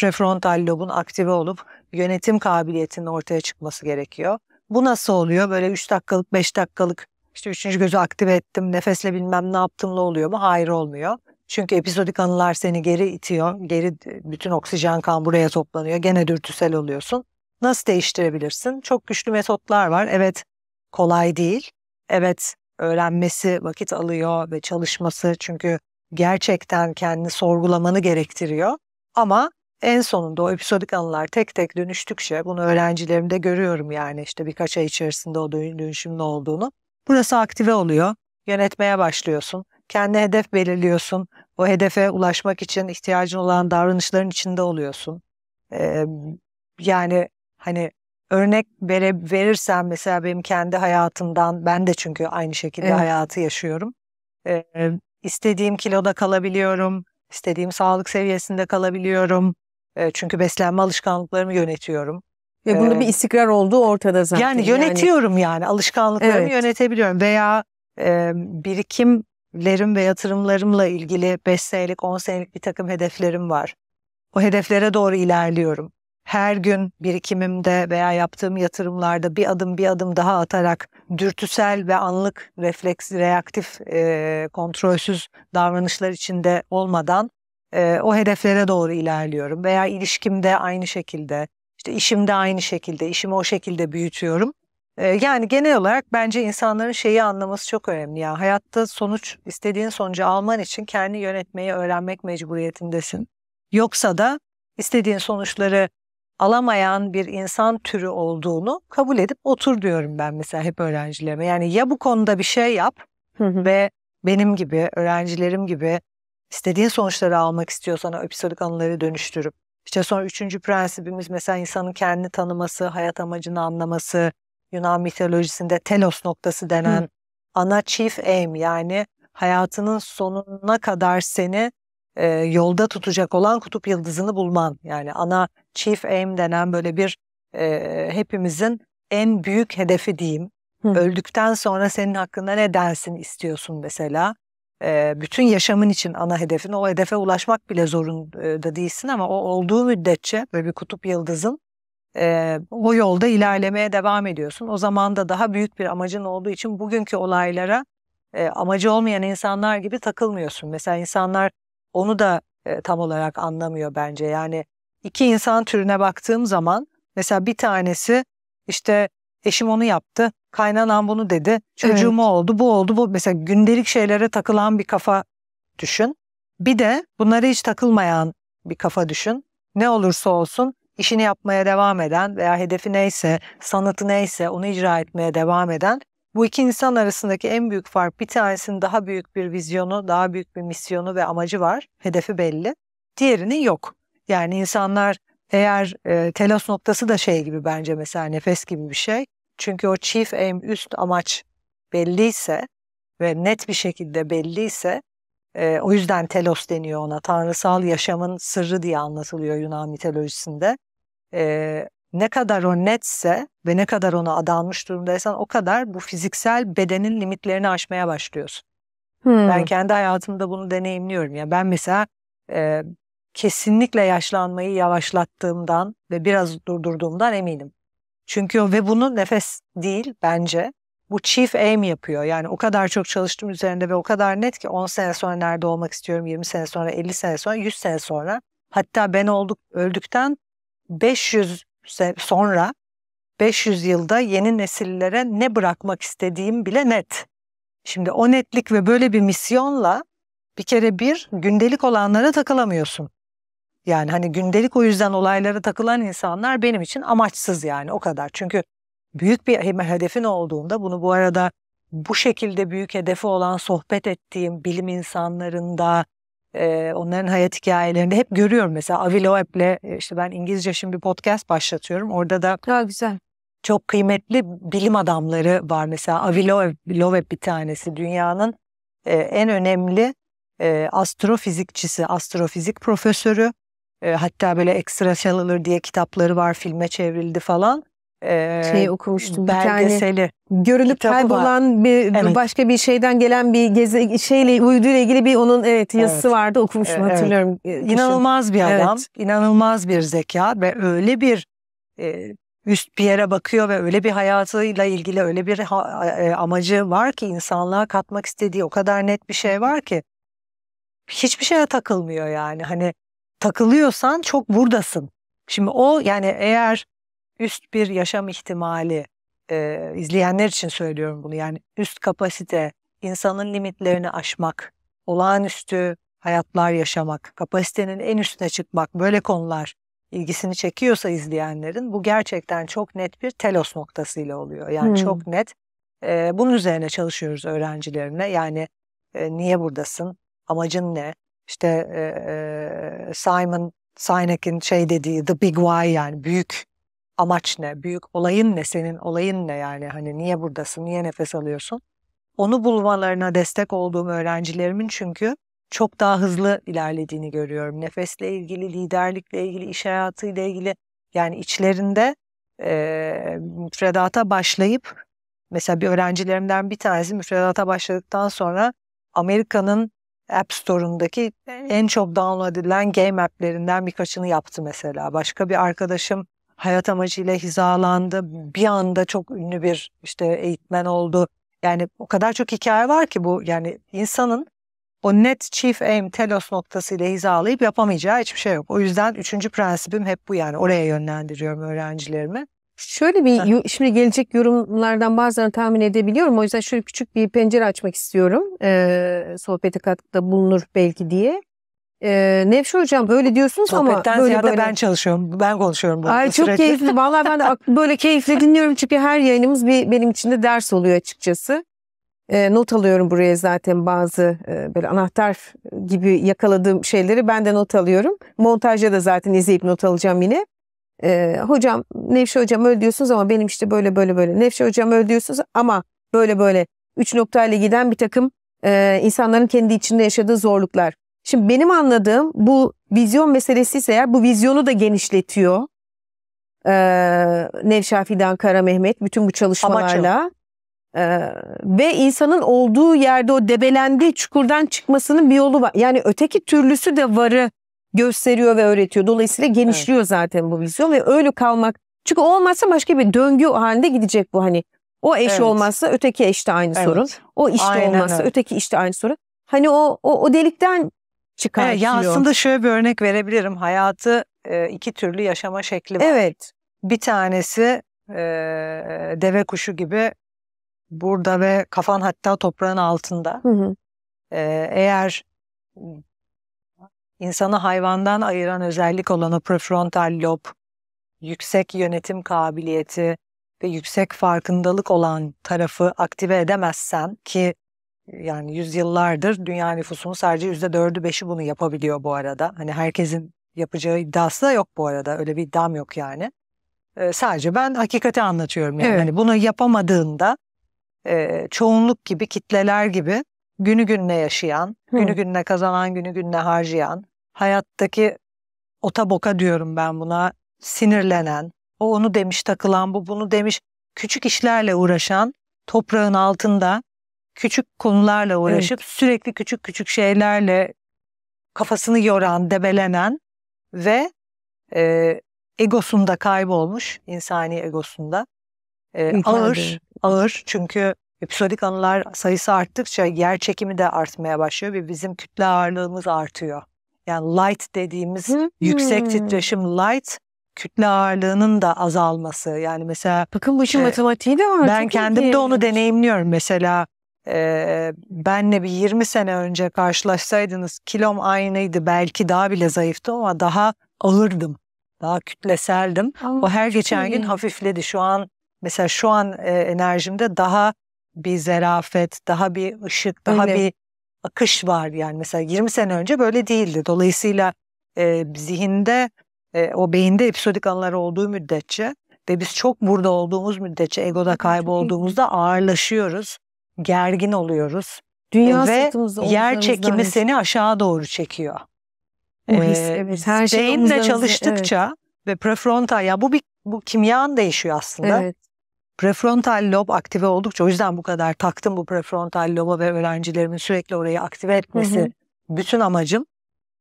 prefrontal lobun aktive olup yönetim kabiliyetinin ortaya çıkması gerekiyor. Bu nasıl oluyor? Böyle 3 dakikalık, 5 dakikalık işte üçüncü gözü aktive ettim, nefesle bilmem ne yaptımla oluyor mu? Hayır olmuyor. Çünkü epizodik anılar seni geri itiyor. Geri bütün oksijen kan buraya toplanıyor. Gene dürtüsel oluyorsun. Nasıl değiştirebilirsin? Çok güçlü metotlar var. Evet kolay değil. Evet öğrenmesi vakit alıyor ve çalışması çünkü gerçekten kendini sorgulamanı gerektiriyor. Ama en sonunda o episodik anılar tek tek dönüştükçe bunu öğrencilerimde görüyorum yani işte birkaç ay içerisinde o dönüşümün olduğunu. Burası aktive oluyor. Yönetmeye başlıyorsun. Kendi hedef belirliyorsun. O hedefe ulaşmak için ihtiyacın olan davranışların içinde oluyorsun. Ee, yani hani örnek vere, verirsen mesela benim kendi hayatımdan ben de çünkü aynı şekilde evet. hayatı yaşıyorum. Ee, istediğim kiloda kalabiliyorum, istediğim sağlık seviyesinde kalabiliyorum, çünkü beslenme alışkanlıklarımı yönetiyorum. Ve bunda ee, bir istikrar olduğu ortada zaten. Yani yönetiyorum yani, yani alışkanlıklarımı evet. yönetebiliyorum veya e, birikimlerim ve yatırımlarımla ilgili 5 senelik 10 senelik bir takım hedeflerim var. O hedeflere doğru ilerliyorum. Her gün birikimimde veya yaptığım yatırımlarda bir adım bir adım daha atarak dürtüsel ve anlık refleks, reaktif, e, kontrolsüz davranışlar içinde olmadan e, o hedeflere doğru ilerliyorum veya ilişkimde aynı şekilde, işte işimde aynı şekilde, işimi o şekilde büyütüyorum. E, yani genel olarak bence insanların şeyi anlaması çok önemli. Yani hayatta sonuç istediğin sonucu alman için kendi yönetmeyi öğrenmek mecburiyetindesin. Yoksa da istediğin sonuçları alamayan bir insan türü olduğunu kabul edip otur diyorum ben mesela hep öğrencilerime. Yani ya bu konuda bir şey yap ve benim gibi öğrencilerim gibi istediğin sonuçları almak istiyorsan o episodik anıları dönüştürüp İşte sonra üçüncü prensibimiz mesela insanın kendini tanıması, hayat amacını anlaması, Yunan mitolojisinde telos noktası denen Hı. ana chief aim yani hayatının sonuna kadar seni e, yolda tutacak olan kutup yıldızını bulman. Yani ana chief aim denen böyle bir e, hepimizin en büyük hedefi diyeyim. Hı. Öldükten sonra senin hakkında ne dersin istiyorsun mesela. Ee, bütün yaşamın için ana hedefin o hedefe ulaşmak bile zorunda değilsin ama o olduğu müddetçe böyle bir kutup yıldızın e, o yolda ilerlemeye devam ediyorsun. O zaman da daha büyük bir amacın olduğu için bugünkü olaylara e, amacı olmayan insanlar gibi takılmıyorsun. Mesela insanlar onu da e, tam olarak anlamıyor bence. Yani iki insan türüne baktığım zaman mesela bir tanesi işte eşim onu yaptı Kaynanan bunu dedi. Çocuğuma evet. oldu, bu oldu, bu. Mesela gündelik şeylere takılan bir kafa düşün. Bir de bunlara hiç takılmayan bir kafa düşün. Ne olursa olsun işini yapmaya devam eden veya hedefi neyse, sanatı neyse onu icra etmeye devam eden bu iki insan arasındaki en büyük fark bir tanesinin daha büyük bir vizyonu, daha büyük bir misyonu ve amacı var. Hedefi belli. Diğerinin yok. Yani insanlar eğer e, telos noktası da şey gibi bence mesela nefes gibi bir şey. Çünkü o chief aim üst amaç belliyse ve net bir şekilde belliyse e, o yüzden telos deniyor ona. Tanrısal yaşamın sırrı diye anlatılıyor Yunan mitolojisinde. E, ne kadar o netse ve ne kadar ona adanmış durumdaysan o kadar bu fiziksel bedenin limitlerini aşmaya başlıyorsun. Hmm. Ben kendi hayatımda bunu deneyimliyorum. Yani ben mesela e, kesinlikle yaşlanmayı yavaşlattığımdan ve biraz durdurduğumdan eminim. Çünkü ve bunu nefes değil bence. Bu chief aim yapıyor. Yani o kadar çok çalıştım üzerinde ve o kadar net ki 10 sene sonra nerede olmak istiyorum, 20 sene sonra, 50 sene sonra, 100 sene sonra. Hatta ben olduk öldükten 500 sonra 500 yılda yeni nesillere ne bırakmak istediğim bile net. Şimdi o netlik ve böyle bir misyonla bir kere bir gündelik olanlara takılamıyorsun. Yani hani gündelik o yüzden olaylara takılan insanlar benim için amaçsız yani o kadar. Çünkü büyük bir hedefin olduğunda bunu bu arada bu şekilde büyük hedefi olan sohbet ettiğim bilim insanlarında e, onların hayat hikayelerinde hep görüyorum mesela Avi Loeb'le işte ben İngilizce şimdi bir podcast başlatıyorum. Orada da ya güzel. Çok kıymetli bilim adamları var mesela Avi Loeb, Loeb bir tanesi dünyanın e, en önemli e, astrofizikçisi, astrofizik profesörü. E, hatta böyle ekstra çalınır şey diye kitapları var, filme çevrildi falan. E, şey okumuştum belgeseli. tane görülüp kaybolan var. bir evet. başka bir şeyden gelen bir geze şeyle uyduyla ilgili bir onun evet yazısı evet. vardı okumuştum ee, evet. hatırlıyorum. E, inanılmaz bir adam, evet. inanılmaz bir zeka ve öyle bir e, üst bir yere bakıyor ve öyle bir hayatıyla ilgili öyle bir ha, e, amacı var ki insanlığa katmak istediği o kadar net bir şey var ki hiçbir şeye takılmıyor yani. Hani takılıyorsan çok buradasın. Şimdi o yani eğer üst bir yaşam ihtimali e, izleyenler için söylüyorum bunu yani üst kapasite insanın limitlerini aşmak, olağanüstü hayatlar yaşamak, kapasitenin en üstüne çıkmak böyle konular ilgisini çekiyorsa izleyenlerin bu gerçekten çok net bir telos noktasıyla oluyor. Yani hmm. çok net. E, bunun üzerine çalışıyoruz öğrencilerine. Yani e, niye buradasın? Amacın ne? işte e, e, Simon Sinek'in şey dediği the big why yani büyük amaç ne, büyük olayın ne, senin olayın ne yani hani niye buradasın, niye nefes alıyorsun? Onu bulmalarına destek olduğum öğrencilerimin çünkü çok daha hızlı ilerlediğini görüyorum. Nefesle ilgili, liderlikle ilgili, iş hayatıyla ilgili yani içlerinde e, müfredata başlayıp mesela bir öğrencilerimden bir tanesi müfredata başladıktan sonra Amerika'nın App Store'undaki en çok download edilen game app'lerinden birkaçını yaptı mesela. Başka bir arkadaşım hayat amacıyla hizalandı. Bir anda çok ünlü bir işte eğitmen oldu. Yani o kadar çok hikaye var ki bu yani insanın o net chief aim telos noktasıyla hizalayıp yapamayacağı hiçbir şey yok. O yüzden üçüncü prensibim hep bu yani oraya yönlendiriyorum öğrencilerimi. Şöyle bir şimdi gelecek yorumlardan bazılarını tahmin edebiliyorum. O yüzden şöyle küçük bir pencere açmak istiyorum. Ee, sohbete katkıda bulunur belki diye. Ee, Nevşe Hocam böyle diyorsunuz Sohbetten ama böyle böyle. ben çalışıyorum. Ben konuşuyorum. Burada Ay, çok sürekli. keyifli. Vallahi ben de böyle keyifle dinliyorum. Çünkü her yayınımız bir benim için de ders oluyor açıkçası. E, not alıyorum buraya zaten bazı e, böyle anahtar gibi yakaladığım şeyleri ben de not alıyorum. Montajda da zaten izleyip not alacağım yine e, hocam Nevşe hocam öyle diyorsunuz ama benim işte böyle böyle böyle. Nevşe hocam öyle diyorsunuz ama böyle böyle. Üç noktayla giden bir takım e, insanların kendi içinde yaşadığı zorluklar. Şimdi benim anladığım bu vizyon meselesi ise eğer bu vizyonu da genişletiyor. E, Nevşah Fidan Kara Mehmet bütün bu çalışmalarla. Ee, ve insanın olduğu yerde o debelendiği çukurdan çıkmasının bir yolu var. Yani öteki türlüsü de varı gösteriyor ve öğretiyor. Dolayısıyla genişliyor evet. zaten bu vizyon ve öyle kalmak. Çünkü olmazsa başka bir döngü halinde gidecek bu hani. O eş evet. olmazsa öteki eşte aynı evet. sorun. O işte Aynen olmazsa öyle. öteki işte aynı sorun. Hani o o, o delikten çıkartıyor. Evet, ya aslında şöyle bir örnek verebilirim. Hayatı e, iki türlü yaşama şekli var. Evet. Bir tanesi e, deve kuşu gibi burada ve kafan hatta toprağın altında. Hı hı. E, eğer insanı hayvandan ayıran özellik olan o prefrontal lob, yüksek yönetim kabiliyeti ve yüksek farkındalık olan tarafı aktive edemezsen ki yani yüzyıllardır dünya nüfusunun sadece yüzde dördü beşi bunu yapabiliyor bu arada. Hani herkesin yapacağı iddiası da yok bu arada. Öyle bir iddiam yok yani. Ee, sadece ben hakikati anlatıyorum yani. Evet. Hani bunu yapamadığında e, çoğunluk gibi kitleler gibi günü gününe yaşayan, Hı. günü gününe kazanan, günü gününe harcayan, hayattaki ota boka diyorum ben buna sinirlenen, o onu demiş takılan, bu bunu demiş küçük işlerle uğraşan, toprağın altında küçük konularla uğraşıp evet. sürekli küçük küçük şeylerle kafasını yoran, debelenen ve e, egosunda kaybolmuş, insani egosunda. E, ağır, ağır çünkü episodik anılar sayısı arttıkça yer çekimi de artmaya başlıyor ve bizim kütle ağırlığımız artıyor. Yani light dediğimiz hmm. yüksek titreşim light kütle ağırlığının da azalması. Yani mesela bakın bu işin e, matematiği de var. Ben kendim de onu deneyimliyorum. Mesela e, benle bir 20 sene önce karşılaşsaydınız kilom aynıydı belki daha bile zayıftı ama daha alırdım. Daha kütleseldim. Aa, o her geçen iyi. gün hafifledi. Şu an mesela şu an e, enerjimde daha bir zerafet, daha bir ışık, daha Öyle. bir akış var yani mesela 20 sene önce böyle değildi. Dolayısıyla e, zihinde e, o beyinde episodik anılar olduğu müddetçe ve biz çok burada olduğumuz müddetçe egoda kaybolduğumuzda ağırlaşıyoruz, gergin oluyoruz. Dünya ve yer çekimi hiç. seni aşağı doğru çekiyor. O his, evet, her şey beyinle çalıştıkça evet. ve prefrontal ya bu bir bu kimyan değişiyor aslında. Evet. Prefrontal lob aktive oldukça o yüzden bu kadar taktım bu prefrontal loba ve öğrencilerimin sürekli orayı aktive etmesi hı hı. bütün amacım.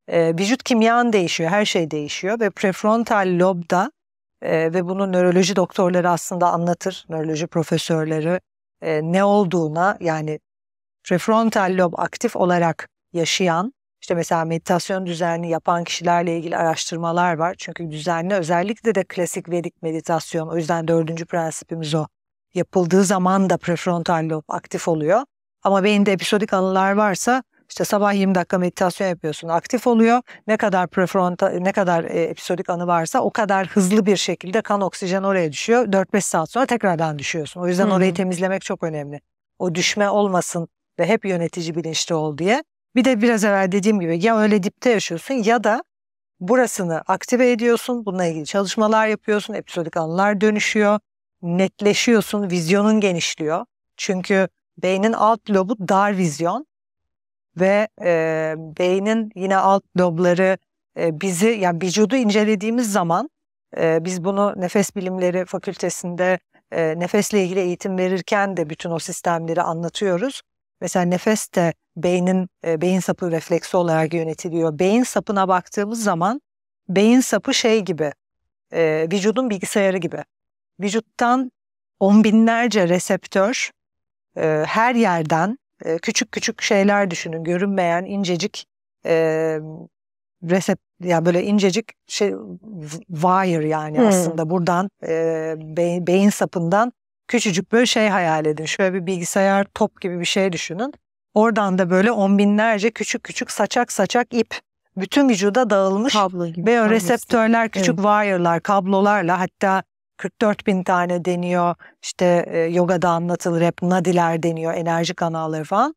E, vücut kimyan değişiyor, her şey değişiyor ve prefrontal lobda e, ve bunu nöroloji doktorları aslında anlatır, nöroloji profesörleri e, ne olduğuna yani prefrontal lob aktif olarak yaşayan işte mesela meditasyon düzenli yapan kişilerle ilgili araştırmalar var. Çünkü düzenli özellikle de klasik Vedik meditasyon o yüzden dördüncü prensipimiz o. Yapıldığı zaman da prefrontal lob aktif oluyor. Ama beyinde episodik anılar varsa işte sabah 20 dakika meditasyon yapıyorsun aktif oluyor. Ne kadar prefrontal ne kadar e, episodik anı varsa o kadar hızlı bir şekilde kan oksijen oraya düşüyor. 4-5 saat sonra tekrardan düşüyorsun. O yüzden hmm. orayı temizlemek çok önemli. O düşme olmasın ve hep yönetici bilinçli ol diye. Bir de biraz evvel dediğim gibi ya öyle dipte yaşıyorsun ya da burasını aktive ediyorsun. Bununla ilgili çalışmalar yapıyorsun. Episodik anılar dönüşüyor. Netleşiyorsun. Vizyonun genişliyor. Çünkü beynin alt lobu dar vizyon ve e, beynin yine alt lobları e, bizi yani vücudu incelediğimiz zaman e, biz bunu nefes bilimleri fakültesinde e, nefesle ilgili eğitim verirken de bütün o sistemleri anlatıyoruz. Mesela nefes de beynin e, beyin sapı refleksi olarak yönetiliyor. Beyin sapına baktığımız zaman beyin sapı şey gibi, e, vücudun bilgisayarı gibi. Vücuttan on binlerce reseptör e, her yerden e, küçük küçük şeyler düşünün. Görünmeyen incecik e, resept yani böyle incecik şey wire yani hmm. aslında buradan e, beyin, beyin sapından küçücük böyle şey hayal edin. Şöyle bir bilgisayar top gibi bir şey düşünün. Oradan da böyle on binlerce küçük küçük saçak saçak ip bütün vücuda dağılmış Kablo gibi, ve reseptörler küçük evet. wire'lar, kablolarla hatta 44 bin tane deniyor. İşte e, yogada anlatılır hep nadiler deniyor, enerji kanalları falan.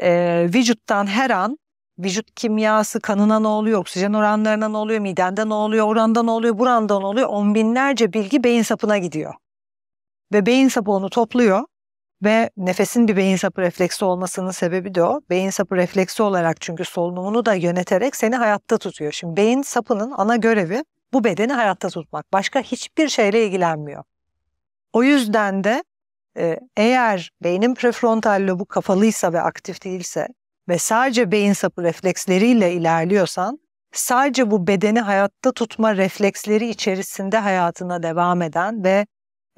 E, vücuttan her an vücut kimyası, kanına ne oluyor, oksijen oranlarına ne oluyor, midende ne oluyor, oranda ne oluyor, buranda ne oluyor on binlerce bilgi beyin sapına gidiyor. Ve beyin sapı onu topluyor ve nefesin bir beyin sapı refleksi olmasının sebebi de o. Beyin sapı refleksi olarak çünkü solunumunu da yöneterek seni hayatta tutuyor. Şimdi beyin sapının ana görevi bu bedeni hayatta tutmak. Başka hiçbir şeyle ilgilenmiyor. O yüzden de e, eğer beynin prefrontal lobu kafalıysa ve aktif değilse ve sadece beyin sapı refleksleriyle ilerliyorsan sadece bu bedeni hayatta tutma refleksleri içerisinde hayatına devam eden ve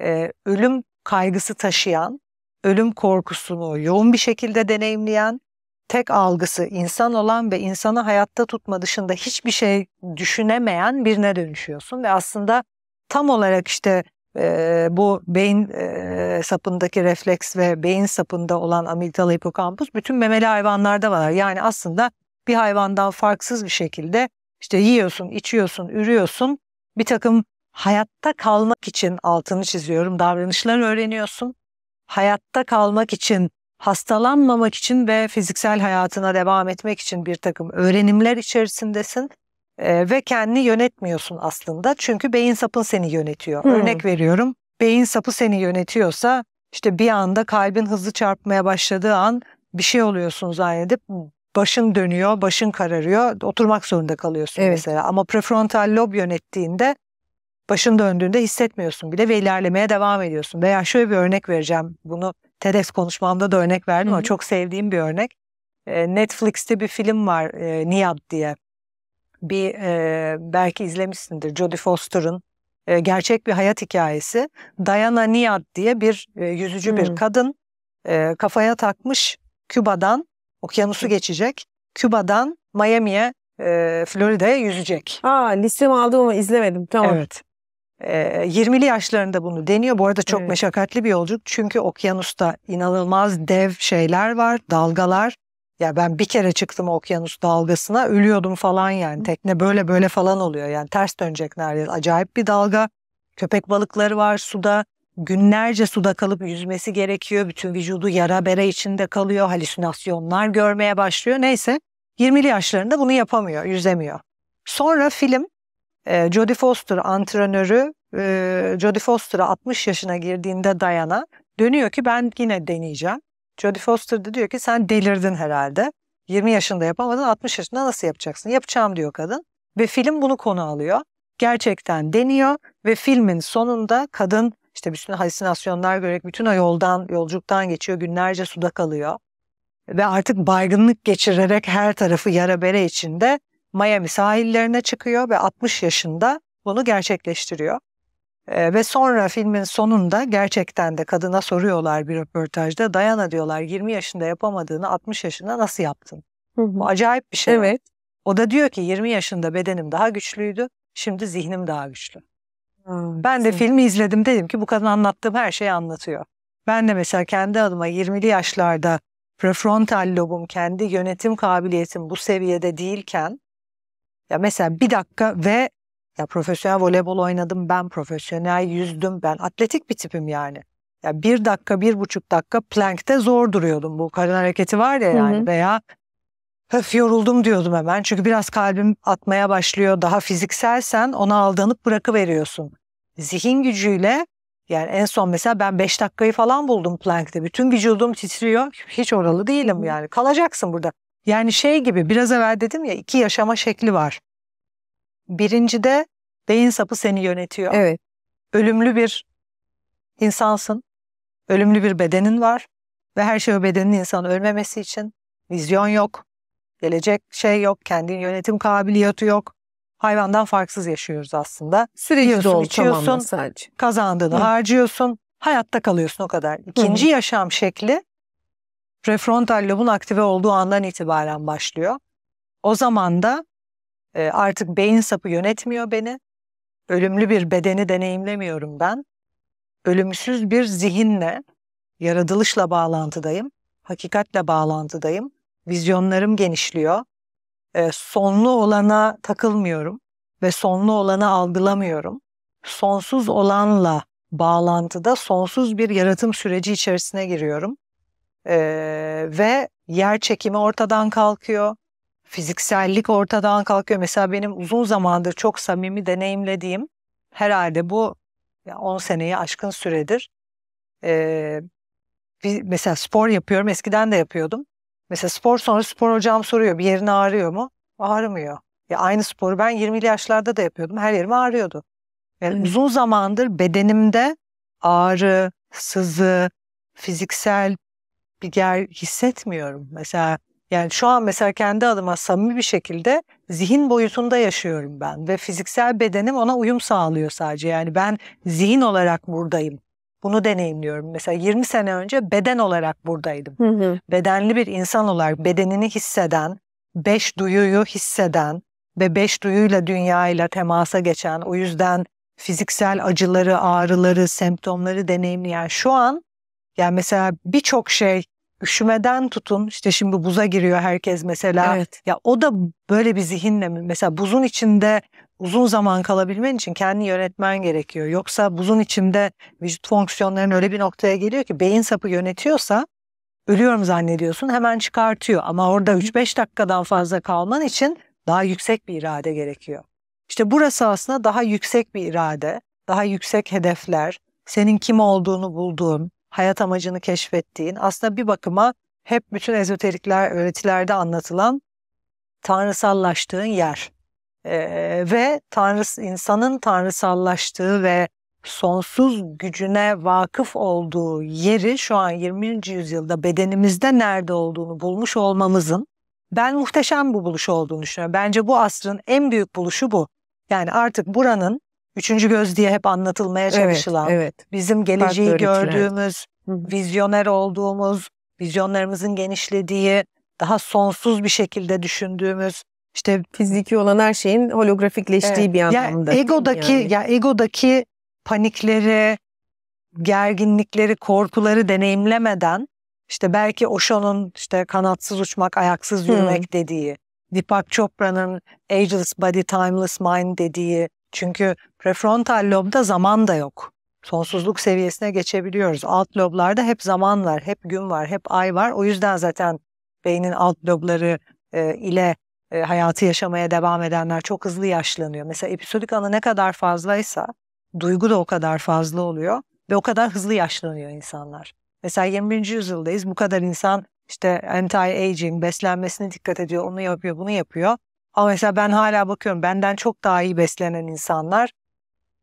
e, ölüm kaygısı taşıyan, ölüm korkusunu yoğun bir şekilde deneyimleyen, tek algısı insan olan ve insanı hayatta tutma dışında hiçbir şey düşünemeyen birine dönüşüyorsun ve aslında tam olarak işte e, bu beyin e, sapındaki refleks ve beyin sapında olan amigdala hipokampus bütün memeli hayvanlarda var. Yani aslında bir hayvandan farksız bir şekilde işte yiyorsun, içiyorsun, ürüyorsun, bir takım hayatta kalmak için altını çiziyorum davranışlar öğreniyorsun. Hayatta kalmak için, hastalanmamak için ve fiziksel hayatına devam etmek için bir takım öğrenimler içerisindesin e, ve kendini yönetmiyorsun aslında. Çünkü beyin sapın seni yönetiyor. Hmm. Örnek veriyorum. Beyin sapı seni yönetiyorsa işte bir anda kalbin hızlı çarpmaya başladığı an bir şey oluyorsun zannedip başın dönüyor, başın kararıyor, oturmak zorunda kalıyorsun evet. mesela. Ama prefrontal lob yönettiğinde başın döndüğünde hissetmiyorsun bile ve ilerlemeye devam ediyorsun. Veya şöyle bir örnek vereceğim. Bunu TEDx konuşmamda da örnek verdim ama çok sevdiğim bir örnek. Ee, Netflix'te bir film var e, Niyad diye. Bir e, belki izlemişsindir Jodie Foster'ın e, gerçek bir hayat hikayesi. Diana Niyad diye bir e, yüzücü hmm. bir kadın e, kafaya takmış Küba'dan okyanusu geçecek. Küba'dan Miami'ye e, Florida'ya yüzecek. Aa listemi aldım ama izlemedim tamam. Evet. E, 20'li yaşlarında bunu deniyor. Bu arada çok evet. meşakkatli bir yolculuk. Çünkü okyanusta inanılmaz dev şeyler var, dalgalar. Ya ben bir kere çıktım okyanus dalgasına ölüyordum falan yani. Tekne böyle böyle falan oluyor yani ters dönecek neredeyse. Acayip bir dalga. Köpek balıkları var suda. Günlerce suda kalıp yüzmesi gerekiyor. Bütün vücudu yara bere içinde kalıyor. Halüsinasyonlar görmeye başlıyor. Neyse 20'li yaşlarında bunu yapamıyor, yüzemiyor. Sonra film ee, Jodie Foster antrenörü e, Jodie Foster'a 60 yaşına girdiğinde Dayana dönüyor ki ben yine deneyeceğim. Jodie Foster da diyor ki sen delirdin herhalde. 20 yaşında yapamadın 60 yaşında nasıl yapacaksın? Yapacağım diyor kadın. Ve film bunu konu alıyor. Gerçekten deniyor ve filmin sonunda kadın işte bütün halüsinasyonlar görerek bütün o yoldan, yolculuktan geçiyor. Günlerce suda kalıyor. Ve artık baygınlık geçirerek her tarafı yara bere içinde Miami sahillerine çıkıyor ve 60 yaşında bunu gerçekleştiriyor. E, ve sonra filmin sonunda gerçekten de kadına soruyorlar bir röportajda. Dayana diyorlar 20 yaşında yapamadığını 60 yaşında nasıl yaptın? Hı hı. Bu acayip bir şey. Evet. O da diyor ki 20 yaşında bedenim daha güçlüydü. Şimdi zihnim daha güçlü. Hmm, ben de filmi izledim dedim ki bu kadın anlattığım her şeyi anlatıyor. Ben de mesela kendi adıma 20'li yaşlarda prefrontal lobum kendi yönetim kabiliyetim bu seviyede değilken ya mesela bir dakika ve ya profesyonel voleybol oynadım ben, profesyonel yüzdüm ben, atletik bir tipim yani. Ya bir dakika, bir buçuk dakika plankte zor duruyordum. Bu karın hareketi var ya yani hı hı. veya öf yoruldum diyordum hemen. Çünkü biraz kalbim atmaya başlıyor. Daha fizikselsen ona aldanıp bırakıveriyorsun. Zihin gücüyle yani en son mesela ben 5 dakikayı falan buldum plankte. Bütün vücudum titriyor. Hiç oralı değilim yani. Kalacaksın burada. Yani şey gibi biraz evvel dedim ya iki yaşama şekli var. Birincide beyin sapı seni yönetiyor. Evet. Ölümlü bir insansın. Ölümlü bir bedenin var ve her şey o bedenin insan ölmemesi için vizyon yok. Gelecek şey yok, kendi yönetim kabiliyeti yok. Hayvandan farksız yaşıyoruz aslında. Sürekli Yiyorsun, sadece. kazandığını Hı. harcıyorsun, hayatta kalıyorsun o kadar. İkinci Hı. yaşam şekli prefrontal lobun aktive olduğu andan itibaren başlıyor. O zaman da e, artık beyin sapı yönetmiyor beni. Ölümlü bir bedeni deneyimlemiyorum ben. Ölümsüz bir zihinle, yaratılışla bağlantıdayım. Hakikatle bağlantıdayım. Vizyonlarım genişliyor. E, sonlu olana takılmıyorum ve sonlu olanı algılamıyorum. Sonsuz olanla bağlantıda sonsuz bir yaratım süreci içerisine giriyorum. Ee, ve yer çekimi ortadan kalkıyor. Fiziksellik ortadan kalkıyor. Mesela benim uzun zamandır çok samimi deneyimlediğim herhalde bu 10 seneyi aşkın süredir. Ee, mesela spor yapıyorum. Eskiden de yapıyordum. Mesela spor sonra spor hocam soruyor bir yerin ağrıyor mu? Ağrımıyor. Ya aynı sporu ben 20'li yaşlarda da yapıyordum. Her yerim ağrıyordu. Yani evet. uzun zamandır bedenimde ağrı, sızı, fiziksel bir yer hissetmiyorum. Mesela yani şu an mesela kendi adıma samimi bir şekilde zihin boyutunda yaşıyorum ben ve fiziksel bedenim ona uyum sağlıyor sadece. Yani ben zihin olarak buradayım. Bunu deneyimliyorum. Mesela 20 sene önce beden olarak buradaydım. Hı hı. Bedenli bir insan olarak bedenini hisseden, beş duyuyu hisseden ve beş duyuyla dünyayla temasa geçen, o yüzden fiziksel acıları, ağrıları, semptomları deneyimleyen şu an yani mesela birçok şey üşümeden tutun işte şimdi buza giriyor herkes mesela. Evet. Ya o da böyle bir zihinle mi? Mesela buzun içinde uzun zaman kalabilmen için kendi yönetmen gerekiyor. Yoksa buzun içinde vücut fonksiyonların öyle bir noktaya geliyor ki beyin sapı yönetiyorsa ölüyorum zannediyorsun hemen çıkartıyor. Ama orada 3-5 dakikadan fazla kalman için daha yüksek bir irade gerekiyor. İşte burası aslında daha yüksek bir irade, daha yüksek hedefler, senin kim olduğunu bulduğun, hayat amacını keşfettiğin, aslında bir bakıma hep bütün ezoterikler, öğretilerde anlatılan tanrısallaştığın yer. Ee, ve Tanrıs insanın tanrısallaştığı ve sonsuz gücüne vakıf olduğu yeri şu an 20. yüzyılda bedenimizde nerede olduğunu bulmuş olmamızın ben muhteşem bu buluş olduğunu düşünüyorum. Bence bu asrın en büyük buluşu bu. Yani artık buranın üçüncü göz diye hep anlatılmaya çalışılan, evet, evet. bizim geleceği gördüğümüz, Hı-hı. vizyoner olduğumuz, vizyonlarımızın genişlediği, daha sonsuz bir şekilde düşündüğümüz işte fiziki olan her şeyin holografikleştiği evet. bir anlamda. Ya egodaki yani. ya egodaki panikleri, gerginlikleri, korkuları deneyimlemeden işte belki Osho'nun işte kanatsız uçmak, ayaksız yürümek hmm. dediği, Deepak Chopra'nın Ageless Body, Timeless Mind dediği, çünkü prefrontal lobda zaman da yok. Sonsuzluk seviyesine geçebiliyoruz. Alt loblarda hep zaman var, hep gün var, hep ay var. O yüzden zaten beynin alt lobları e, ile e, hayatı yaşamaya devam edenler çok hızlı yaşlanıyor. Mesela episodik anı ne kadar fazlaysa duygu da o kadar fazla oluyor ve o kadar hızlı yaşlanıyor insanlar. Mesela 21. yüzyıldayız bu kadar insan işte anti-aging, beslenmesine dikkat ediyor, onu yapıyor, bunu yapıyor. Ama mesela ben hala bakıyorum benden çok daha iyi beslenen insanlar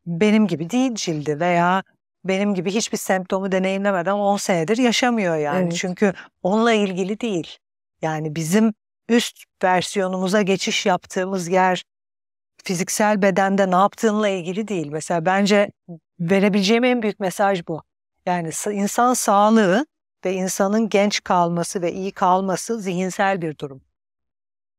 benim gibi değil cildi veya benim gibi hiçbir semptomu deneyimlemeden 10 senedir yaşamıyor yani. Evet. Çünkü onunla ilgili değil. Yani bizim üst versiyonumuza geçiş yaptığımız yer fiziksel bedende ne yaptığınla ilgili değil. Mesela bence verebileceğim en büyük mesaj bu. Yani insan sağlığı ve insanın genç kalması ve iyi kalması zihinsel bir durum.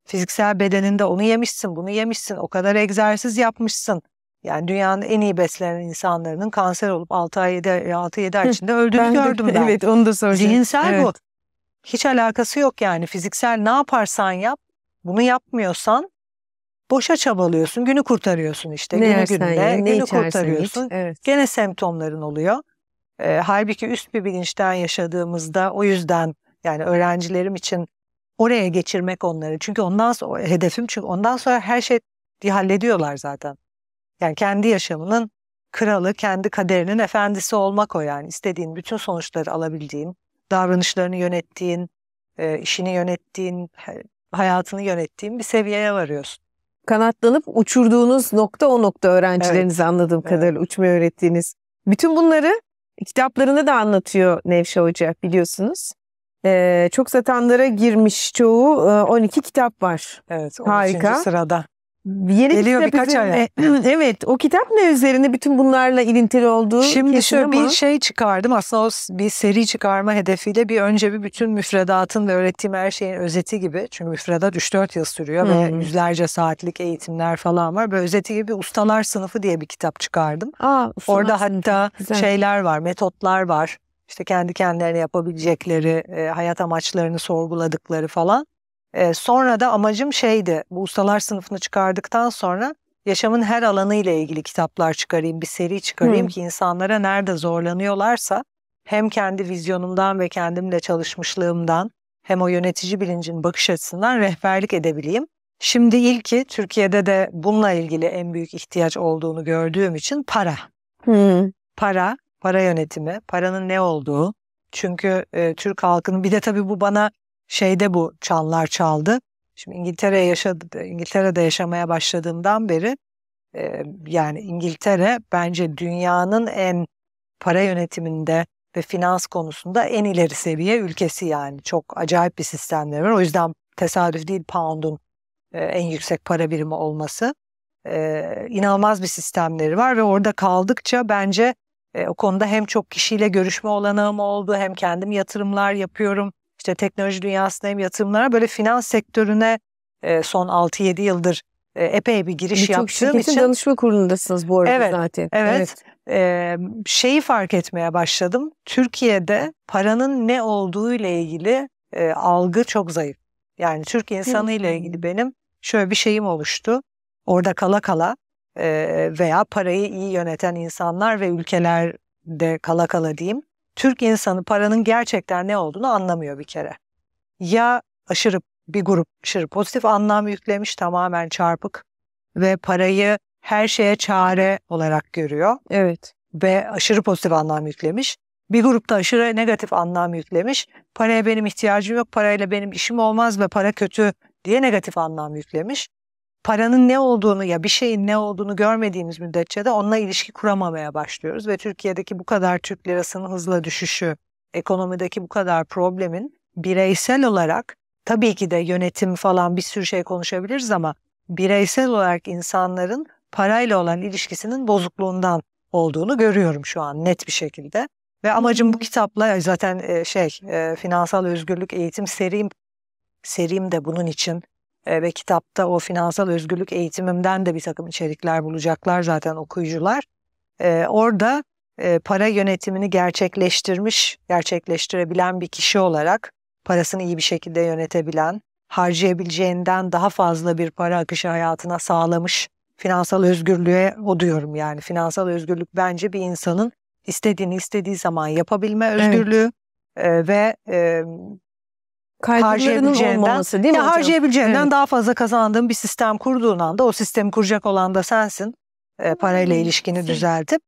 Fiziksel bedeninde onu yemişsin, bunu yemişsin, o kadar egzersiz yapmışsın. Yani dünyanın en iyi beslenen insanların kanser olup 6 ay 7 6 7 ay içinde öldüğünü ben gördüm de, [laughs] ben. Evet onu da soracağım. Zihinsel evet. bu. Hiç alakası yok yani fiziksel ne yaparsan yap bunu yapmıyorsan boşa çabalıyorsun. Günü kurtarıyorsun işte. Ne günü gününe, ye, ne günü kurtarıyorsun. Evet. Gene semptomların oluyor. E, halbuki üst bir bilinçten yaşadığımızda o yüzden yani öğrencilerim için oraya geçirmek onları. Çünkü ondan sonra hedefim çünkü ondan sonra her şey hallediyorlar zaten. Yani kendi yaşamının kralı, kendi kaderinin efendisi olmak o yani. istediğin bütün sonuçları alabildiğin, davranışlarını yönettiğin, e, işini yönettiğin, hayatını yönettiğin bir seviyeye varıyorsun. Kanatlanıp uçurduğunuz nokta o nokta öğrencilerinizi evet. anladığım evet. uçmayı öğrettiğiniz. Bütün bunları kitaplarında da anlatıyor Nevşe Hoca biliyorsunuz. Ee, çok satanlara girmiş çoğu. 12 e, kitap var. Evet Harika. sırada. Yeni Geliyor kitap birkaç ay. [clears throat] evet o kitap ne üzerine bütün bunlarla ilintili olduğu Şimdi şöyle ama... bir şey çıkardım aslında o bir seri çıkarma hedefiyle bir önce bir bütün müfredatın ve öğrettiğim her şeyin özeti gibi. Çünkü müfredat 3-4 yıl sürüyor hmm. ve yüzlerce saatlik eğitimler falan var. Böyle özeti gibi Ustalar Sınıfı diye bir kitap çıkardım. Aa, Orada hatta Güzel. şeyler var metotlar var işte kendi kendilerine yapabilecekleri, e, hayat amaçlarını sorguladıkları falan. E, sonra da amacım şeydi, bu ustalar sınıfını çıkardıktan sonra yaşamın her alanı ile ilgili kitaplar çıkarayım, bir seri çıkarayım hmm. ki insanlara nerede zorlanıyorlarsa hem kendi vizyonumdan ve kendimle çalışmışlığımdan hem o yönetici bilincin bakış açısından rehberlik edebileyim. Şimdi ilki Türkiye'de de bununla ilgili en büyük ihtiyaç olduğunu gördüğüm için para. Hmm. Para para yönetimi, paranın ne olduğu. Çünkü e, Türk halkının bir de tabii bu bana şeyde bu çanlar çaldı. Şimdi İngiltere yaşadı, İngiltere'de yaşamaya başladığımdan beri e, yani İngiltere bence dünyanın en para yönetiminde ve finans konusunda en ileri seviye ülkesi yani. Çok acayip bir sistemleri var. O yüzden tesadüf değil pound'un e, en yüksek para birimi olması. E, inanılmaz bir sistemleri var ve orada kaldıkça bence ee, o konuda hem çok kişiyle görüşme olanağım oldu hem kendim yatırımlar yapıyorum. İşte teknoloji dünyasına hem yatırımlar böyle finans sektörüne e, son 6-7 yıldır e, epey bir giriş Birçok hani yaptığım için. danışma kurulundasınız bu arada evet, zaten. Evet. evet. Ee, şeyi fark etmeye başladım. Türkiye'de paranın ne olduğu ile ilgili e, algı çok zayıf. Yani Türk insanı ile ilgili benim şöyle bir şeyim oluştu. Orada kala kala veya parayı iyi yöneten insanlar ve ülkelerde kala kala diyeyim. Türk insanı paranın gerçekten ne olduğunu anlamıyor bir kere. Ya aşırı bir grup aşırı pozitif anlam yüklemiş tamamen çarpık ve parayı her şeye çare olarak görüyor. Evet. Ve aşırı pozitif anlam yüklemiş. Bir grupta aşırı negatif anlam yüklemiş. Paraya benim ihtiyacım yok, parayla benim işim olmaz ve para kötü diye negatif anlam yüklemiş paranın ne olduğunu ya bir şeyin ne olduğunu görmediğimiz müddetçe de onunla ilişki kuramamaya başlıyoruz ve Türkiye'deki bu kadar Türk lirasının hızla düşüşü, ekonomideki bu kadar problemin bireysel olarak tabii ki de yönetim falan bir sürü şey konuşabiliriz ama bireysel olarak insanların parayla olan ilişkisinin bozukluğundan olduğunu görüyorum şu an net bir şekilde. Ve amacım bu kitapla e, zaten e, şey e, finansal özgürlük eğitim serim serim de bunun için ee, ve kitapta o finansal özgürlük eğitimimden de bir takım içerikler bulacaklar zaten okuyucular. Ee, orada e, para yönetimini gerçekleştirmiş, gerçekleştirebilen bir kişi olarak parasını iyi bir şekilde yönetebilen, harcayabileceğinden daha fazla bir para akışı hayatına sağlamış finansal özgürlüğe o diyorum yani. Finansal özgürlük bence bir insanın istediğini istediği zaman yapabilme özgürlüğü evet. ve e, kaygılarının olmaması değil mi hocam? Harcayabileceğinden evet. daha fazla kazandığın bir sistem kurduğun anda o sistemi kuracak olan da sensin. E, parayla ilişkini düzeltip.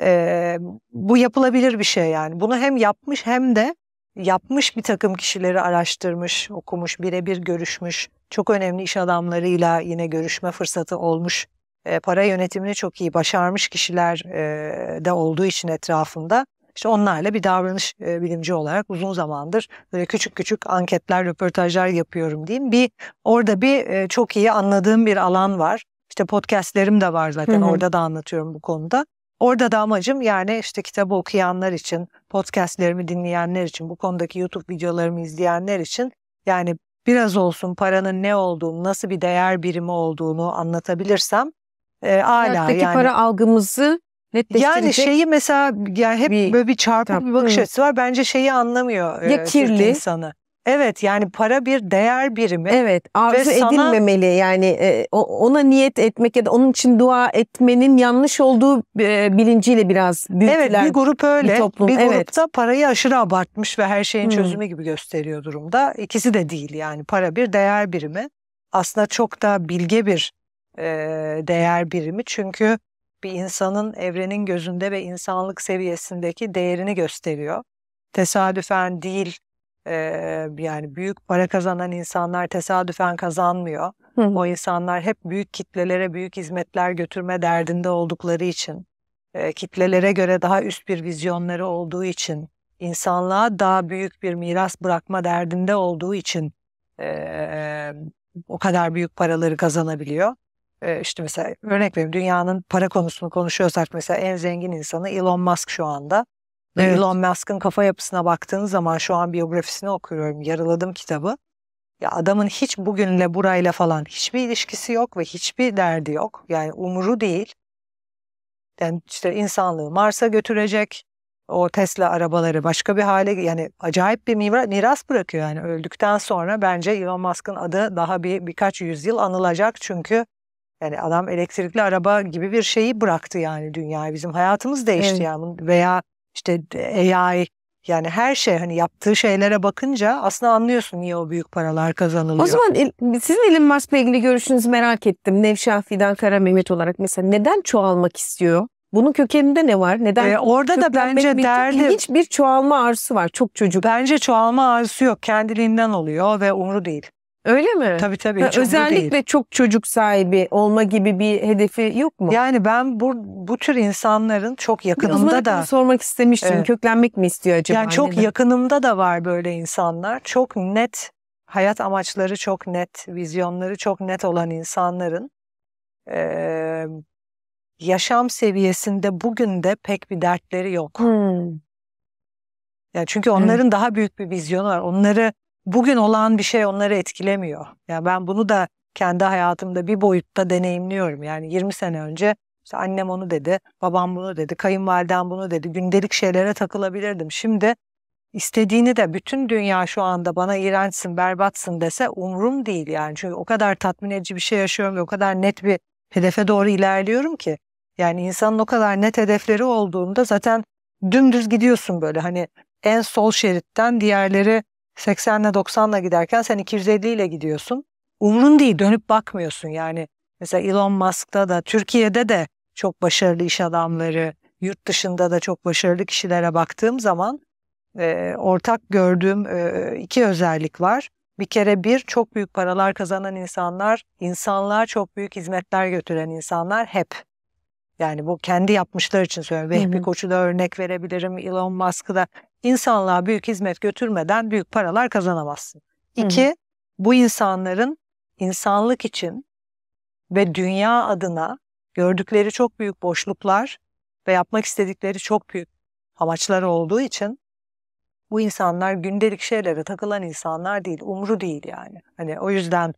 E, bu yapılabilir bir şey yani. Bunu hem yapmış hem de yapmış bir takım kişileri araştırmış, okumuş, birebir görüşmüş. Çok önemli iş adamlarıyla yine görüşme fırsatı olmuş. E, para yönetimini çok iyi başarmış kişiler e, de olduğu için etrafında işte onlarla bir davranış e, bilimci olarak uzun zamandır böyle küçük küçük anketler, röportajlar yapıyorum diyeyim. Bir orada bir e, çok iyi anladığım bir alan var. İşte podcastlerim de var zaten hı hı. orada da anlatıyorum bu konuda. Orada da amacım yani işte kitabı okuyanlar için, podcastlerimi dinleyenler için, bu konudaki YouTube videolarımı izleyenler için yani biraz olsun paranın ne olduğunu, nasıl bir değer birimi olduğunu anlatabilirsem e, hala yani. para algımızı netleştirecek. Yani şeyi mesela yani hep bir, böyle bir çarpık tam, bir bakış hı. açısı var. Bence şeyi anlamıyor e, ya e, kirli insanı. Evet yani para bir değer birimi. Evet arzu ve edilmemeli sana... yani e, ona niyet etmek ya da onun için dua etmenin yanlış olduğu e, bilinciyle biraz büyütülen Evet bir grup öyle bir, toplum. bir evet. grupta parayı aşırı abartmış ve her şeyin hmm. çözümü gibi gösteriyor durumda. İkisi de değil yani para bir değer birimi aslında çok da bilge bir e, değer birimi çünkü bir insanın evrenin gözünde ve insanlık seviyesindeki değerini gösteriyor. Tesadüfen değil e, yani büyük para kazanan insanlar tesadüfen kazanmıyor. Hı. O insanlar hep büyük kitlelere büyük hizmetler götürme derdinde oldukları için, e, kitlelere göre daha üst bir vizyonları olduğu için, insanlığa daha büyük bir miras bırakma derdinde olduğu için e, o kadar büyük paraları kazanabiliyor e, işte mesela örnek vereyim dünyanın para konusunu konuşuyorsak mesela en zengin insanı Elon Musk şu anda. Evet. Elon Musk'ın kafa yapısına baktığın zaman şu an biyografisini okuyorum. Yarıladım kitabı. Ya adamın hiç bugünle burayla falan hiçbir ilişkisi yok ve hiçbir derdi yok. Yani umuru değil. Yani işte insanlığı Mars'a götürecek. O Tesla arabaları başka bir hale yani acayip bir miras bırakıyor yani öldükten sonra bence Elon Musk'ın adı daha bir birkaç yüzyıl anılacak çünkü yani adam elektrikli araba gibi bir şeyi bıraktı yani dünyayı Bizim hayatımız değişti evet. yani. Veya işte AI yani her şey hani yaptığı şeylere bakınca aslında anlıyorsun niye o büyük paralar kazanılıyor. O zaman sizin Elon Musk'la ilgili görüşünüzü merak ettim. Nevşah Fidan Kara Mehmet olarak mesela neden çoğalmak istiyor? Bunun kökeninde ne var? Neden? Ee, orada da bence derdi hiç bir çoğalma arzusu var. Çok çocuk. Bence çoğalma arzusu yok. Kendiliğinden oluyor ve umru değil. Öyle mi? Tabii tabii. Ha, özellikle değil. çok çocuk sahibi olma gibi bir hedefi yok mu? Yani ben bu, bu tür insanların çok yakınımda da... sormak istemiştim. Evet. Köklenmek mi istiyor acaba? Yani çok anneden? yakınımda da var böyle insanlar. Çok net, hayat amaçları çok net, vizyonları çok net olan insanların e, yaşam seviyesinde bugün de pek bir dertleri yok. Hmm. Yani çünkü onların hmm. daha büyük bir vizyonu var. Onları bugün olan bir şey onları etkilemiyor. Ya yani ben bunu da kendi hayatımda bir boyutta deneyimliyorum. Yani 20 sene önce işte annem onu dedi, babam bunu dedi, kayınvalidem bunu dedi. Gündelik şeylere takılabilirdim. Şimdi istediğini de bütün dünya şu anda bana iğrençsin, berbatsın dese umurum değil yani. Çünkü o kadar tatmin edici bir şey yaşıyorum ve o kadar net bir hedefe doğru ilerliyorum ki. Yani insanın o kadar net hedefleri olduğunda zaten dümdüz gidiyorsun böyle hani en sol şeritten diğerleri 80'le 90'la giderken sen 250 ile gidiyorsun. Umrun değil dönüp bakmıyorsun yani. Mesela Elon Musk'ta da Türkiye'de de çok başarılı iş adamları, yurt dışında da çok başarılı kişilere baktığım zaman e, ortak gördüğüm e, iki özellik var. Bir kere bir çok büyük paralar kazanan insanlar, insanlar çok büyük hizmetler götüren insanlar hep. Yani bu kendi yapmışlar için söylüyorum. Vehbi hı Koç'u da örnek verebilirim. Elon Musk'ı da insanlığa büyük hizmet götürmeden büyük paralar kazanamazsın. İki, hı hı. bu insanların insanlık için ve dünya adına gördükleri çok büyük boşluklar ve yapmak istedikleri çok büyük amaçlar olduğu için bu insanlar gündelik şeylere takılan insanlar değil, umru değil yani. Hani o yüzden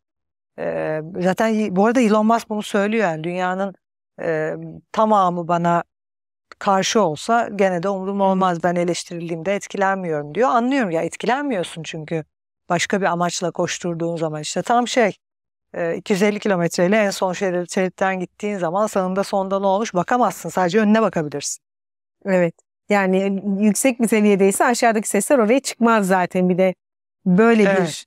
e, zaten bu arada Elon Musk bunu söylüyor yani dünyanın e, tamamı bana karşı olsa gene de umurum olmaz ben eleştirildiğimde etkilenmiyorum diyor. Anlıyorum ya etkilenmiyorsun çünkü başka bir amaçla koşturduğun zaman işte tam şey 250 kilometreyle en son şeritten gittiğin zaman sağında sonda ne olmuş bakamazsın sadece önüne bakabilirsin. Evet yani yüksek bir seviyedeyse aşağıdaki sesler oraya çıkmaz zaten bir de böyle evet. bir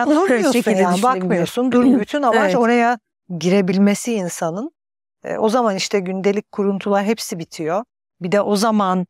ya [laughs] durmuyorsun yani bakmıyorsun [laughs] dur, bütün amaç evet. oraya girebilmesi insanın o zaman işte gündelik kuruntular hepsi bitiyor. Bir de o zaman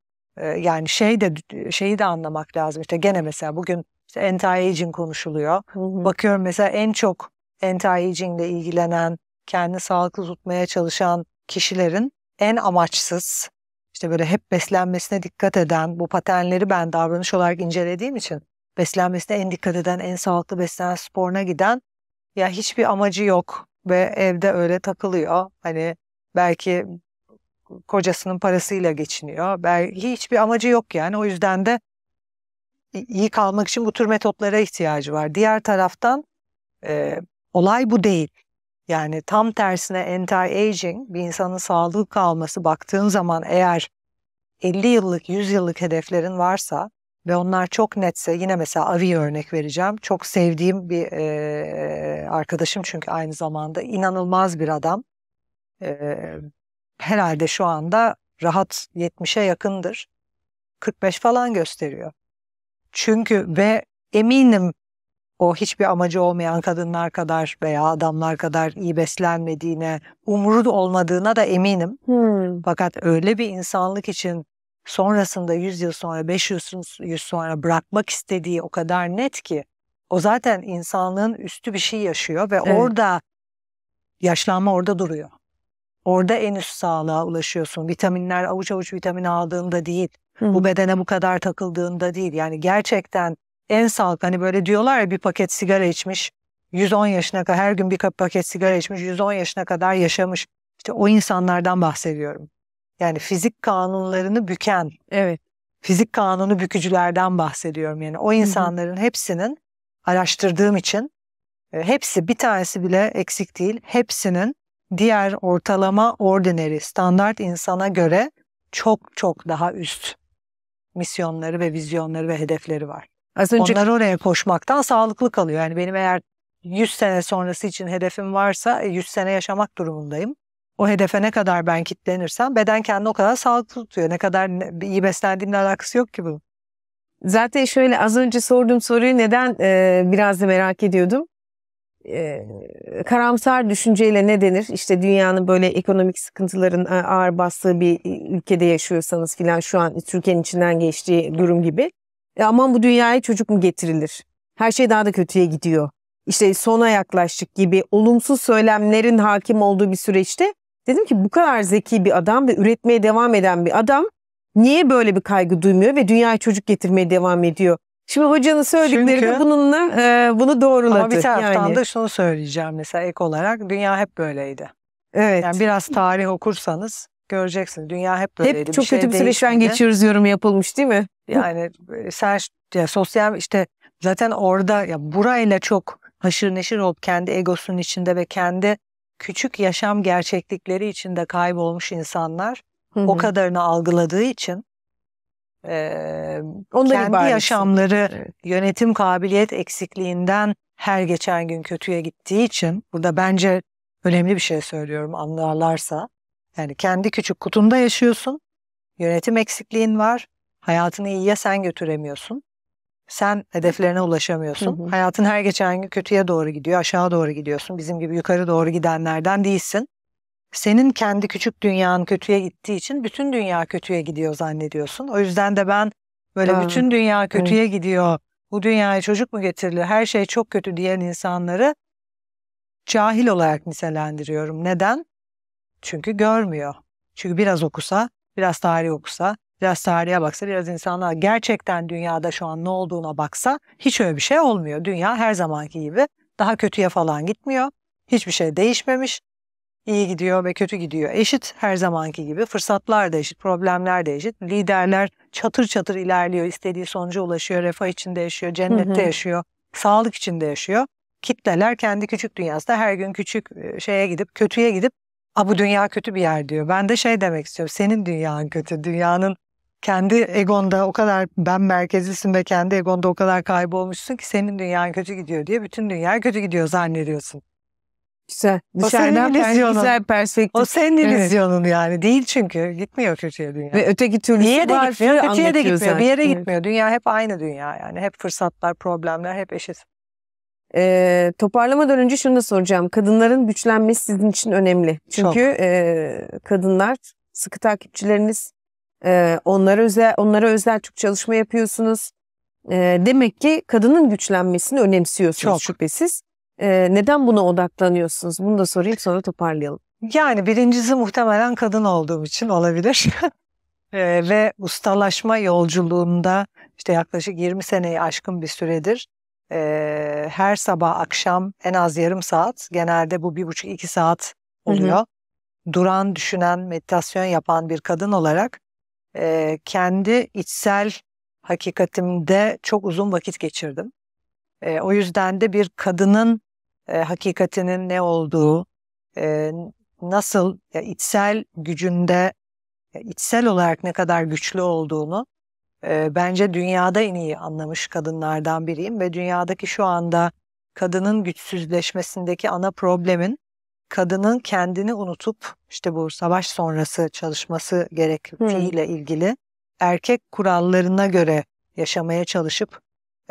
yani şey de şeyi de anlamak lazım. İşte gene mesela bugün işte anti-aging konuşuluyor. Hı hı. Bakıyorum mesela en çok anti-aging ile ilgilenen, kendi sağlıklı tutmaya çalışan kişilerin en amaçsız, işte böyle hep beslenmesine dikkat eden, bu patenleri ben davranış olarak incelediğim için beslenmesine en dikkat eden, en sağlıklı beslenen sporuna giden ya hiçbir amacı yok ve evde öyle takılıyor. Hani belki kocasının parasıyla geçiniyor. Belki hiçbir amacı yok yani. O yüzden de iyi kalmak için bu tür metotlara ihtiyacı var. Diğer taraftan e, olay bu değil. Yani tam tersine anti-aging bir insanın sağlığı kalması baktığın zaman eğer 50 yıllık, 100 yıllık hedeflerin varsa ve onlar çok netse yine mesela Avi örnek vereceğim. Çok sevdiğim bir e, arkadaşım çünkü aynı zamanda inanılmaz bir adam. E, herhalde şu anda rahat 70'e yakındır. 45 falan gösteriyor. Çünkü ve eminim o hiçbir amacı olmayan kadınlar kadar veya adamlar kadar iyi beslenmediğine, umuru olmadığına da eminim. Hmm. Fakat öyle bir insanlık için sonrasında 100 yıl sonra 500 yıl sonra bırakmak istediği o kadar net ki o zaten insanlığın üstü bir şey yaşıyor ve evet. orada yaşlanma orada duruyor. Orada en üst sağlığa ulaşıyorsun. Vitaminler avuç avuç vitamin aldığında değil. Hı. Bu bedene bu kadar takıldığında değil. Yani gerçekten en sağlıklı hani böyle diyorlar ya bir paket sigara içmiş 110 yaşına kadar her gün bir paket sigara içmiş 110 yaşına kadar yaşamış. İşte o insanlardan bahsediyorum. Yani fizik kanunlarını büken. Evet. Fizik kanunu bükücülerden bahsediyorum yani. O insanların Hı-hı. hepsinin araştırdığım için e, hepsi bir tanesi bile eksik değil. Hepsinin diğer ortalama ordinary standart insana göre çok çok daha üst misyonları ve vizyonları ve hedefleri var. Az önce... Onlar oraya koşmaktan sağlıklı kalıyor. Yani benim eğer 100 sene sonrası için hedefim varsa 100 e, sene yaşamak durumundayım o hedefe ne kadar ben kitlenirsem beden kendini o kadar sağlıklı tutuyor. Ne kadar iyi beslendiğimle alakası yok ki bu. Zaten şöyle az önce sorduğum soruyu neden e, biraz da merak ediyordum. E, karamsar düşünceyle ne denir? İşte dünyanın böyle ekonomik sıkıntıların ağır bastığı bir ülkede yaşıyorsanız filan şu an Türkiye'nin içinden geçtiği durum gibi. E, aman bu dünyaya çocuk mu getirilir? Her şey daha da kötüye gidiyor. İşte sona yaklaştık gibi olumsuz söylemlerin hakim olduğu bir süreçte Dedim ki bu kadar zeki bir adam ve üretmeye devam eden bir adam niye böyle bir kaygı duymuyor ve dünyaya çocuk getirmeye devam ediyor? Şimdi hocanın söyledikleri Çünkü, de bununla e, bunu doğruladı. Ama bir taraftan yani. da şunu söyleyeceğim mesela ek olarak dünya hep böyleydi. Evet. Yani biraz tarih okursanız göreceksiniz dünya hep böyleydi. Hep bir çok şey kötü bir süreçten geçiyoruz yorum yapılmış değil mi? Yani e, sen ya, sosyal işte zaten orada ya burayla çok haşır neşir olup kendi egosunun içinde ve kendi küçük yaşam gerçeklikleri içinde kaybolmuş insanlar Hı-hı. o kadarını algıladığı için e, kendi ibaresi. yaşamları evet. yönetim kabiliyet eksikliğinden her geçen gün kötüye gittiği için burada bence önemli bir şey söylüyorum anlarlarsa yani kendi küçük kutunda yaşıyorsun yönetim eksikliğin var hayatını iyiye sen götüremiyorsun sen hedeflerine ulaşamıyorsun. Hı hı. Hayatın her geçen gün kötüye doğru gidiyor, aşağı doğru gidiyorsun. Bizim gibi yukarı doğru gidenlerden değilsin. Senin kendi küçük dünyanın kötüye gittiği için bütün dünya kötüye gidiyor zannediyorsun. O yüzden de ben böyle ha. bütün dünya kötüye evet. gidiyor. Bu dünyaya çocuk mu getirilir? Her şey çok kötü diyen insanları cahil olarak nitelendiriyorum. Neden? Çünkü görmüyor. Çünkü biraz okusa, biraz tarih okusa, biraz tarihe baksa, biraz insanlar gerçekten dünyada şu an ne olduğuna baksa hiç öyle bir şey olmuyor. Dünya her zamanki gibi daha kötüye falan gitmiyor. Hiçbir şey değişmemiş. İyi gidiyor ve kötü gidiyor. Eşit her zamanki gibi. Fırsatlar da eşit, problemler de eşit. Liderler çatır çatır ilerliyor, istediği sonuca ulaşıyor, refah içinde yaşıyor, cennette hı hı. yaşıyor, sağlık içinde yaşıyor. Kitleler kendi küçük dünyasında her gün küçük e, şeye gidip, kötüye gidip A bu dünya kötü bir yer diyor. Ben de şey demek istiyorum. Senin dünyan kötü. Dünyanın kendi egonda o kadar ben merkezlisin ve kendi egonda o kadar kaybolmuşsun ki senin dünyan kötü gidiyor diye bütün dünya kötü gidiyor zannediyorsun. Güzel. Dışarıdan o senin illüzyonun. Güzel perspektif. O senin illüzyonun evet. yani. Değil çünkü. Gitmiyor kötüye dünya. Ve öteki türlü Niye de Gitmiyor, kötüye de gitmiyor. Zaten. Bir yere gitmiyor. Dünya hep aynı dünya yani. Hep fırsatlar, problemler hep eşit. Ee, toparlamadan önce şunu da soracağım. Kadınların güçlenmesi sizin için önemli. Çünkü e, kadınlar sıkı takipçileriniz ee, onlara özel onlara özel çok çalışma yapıyorsunuz. Ee, demek ki kadının güçlenmesini önemsiyorsunuz çok. şüphesiz. Ee, neden buna odaklanıyorsunuz? Bunu da sorayım sonra toparlayalım. Yani birincisi muhtemelen kadın olduğum için olabilir. [laughs] ve ustalaşma yolculuğunda işte yaklaşık 20 seneyi aşkın bir süredir her sabah akşam en az yarım saat genelde bu bir buçuk iki saat oluyor. Hı hı. Duran, düşünen, meditasyon yapan bir kadın olarak e, kendi içsel hakikatimde çok uzun vakit geçirdim. E, o yüzden de bir kadının e, hakikatinin ne olduğu, e, nasıl ya, içsel gücünde, ya, içsel olarak ne kadar güçlü olduğunu e, bence dünyada en iyi anlamış kadınlardan biriyim ve dünyadaki şu anda kadının güçsüzleşmesindeki ana problemin kadının kendini unutup işte bu savaş sonrası çalışması gerektiğiyle hmm. ilgili erkek kurallarına göre yaşamaya çalışıp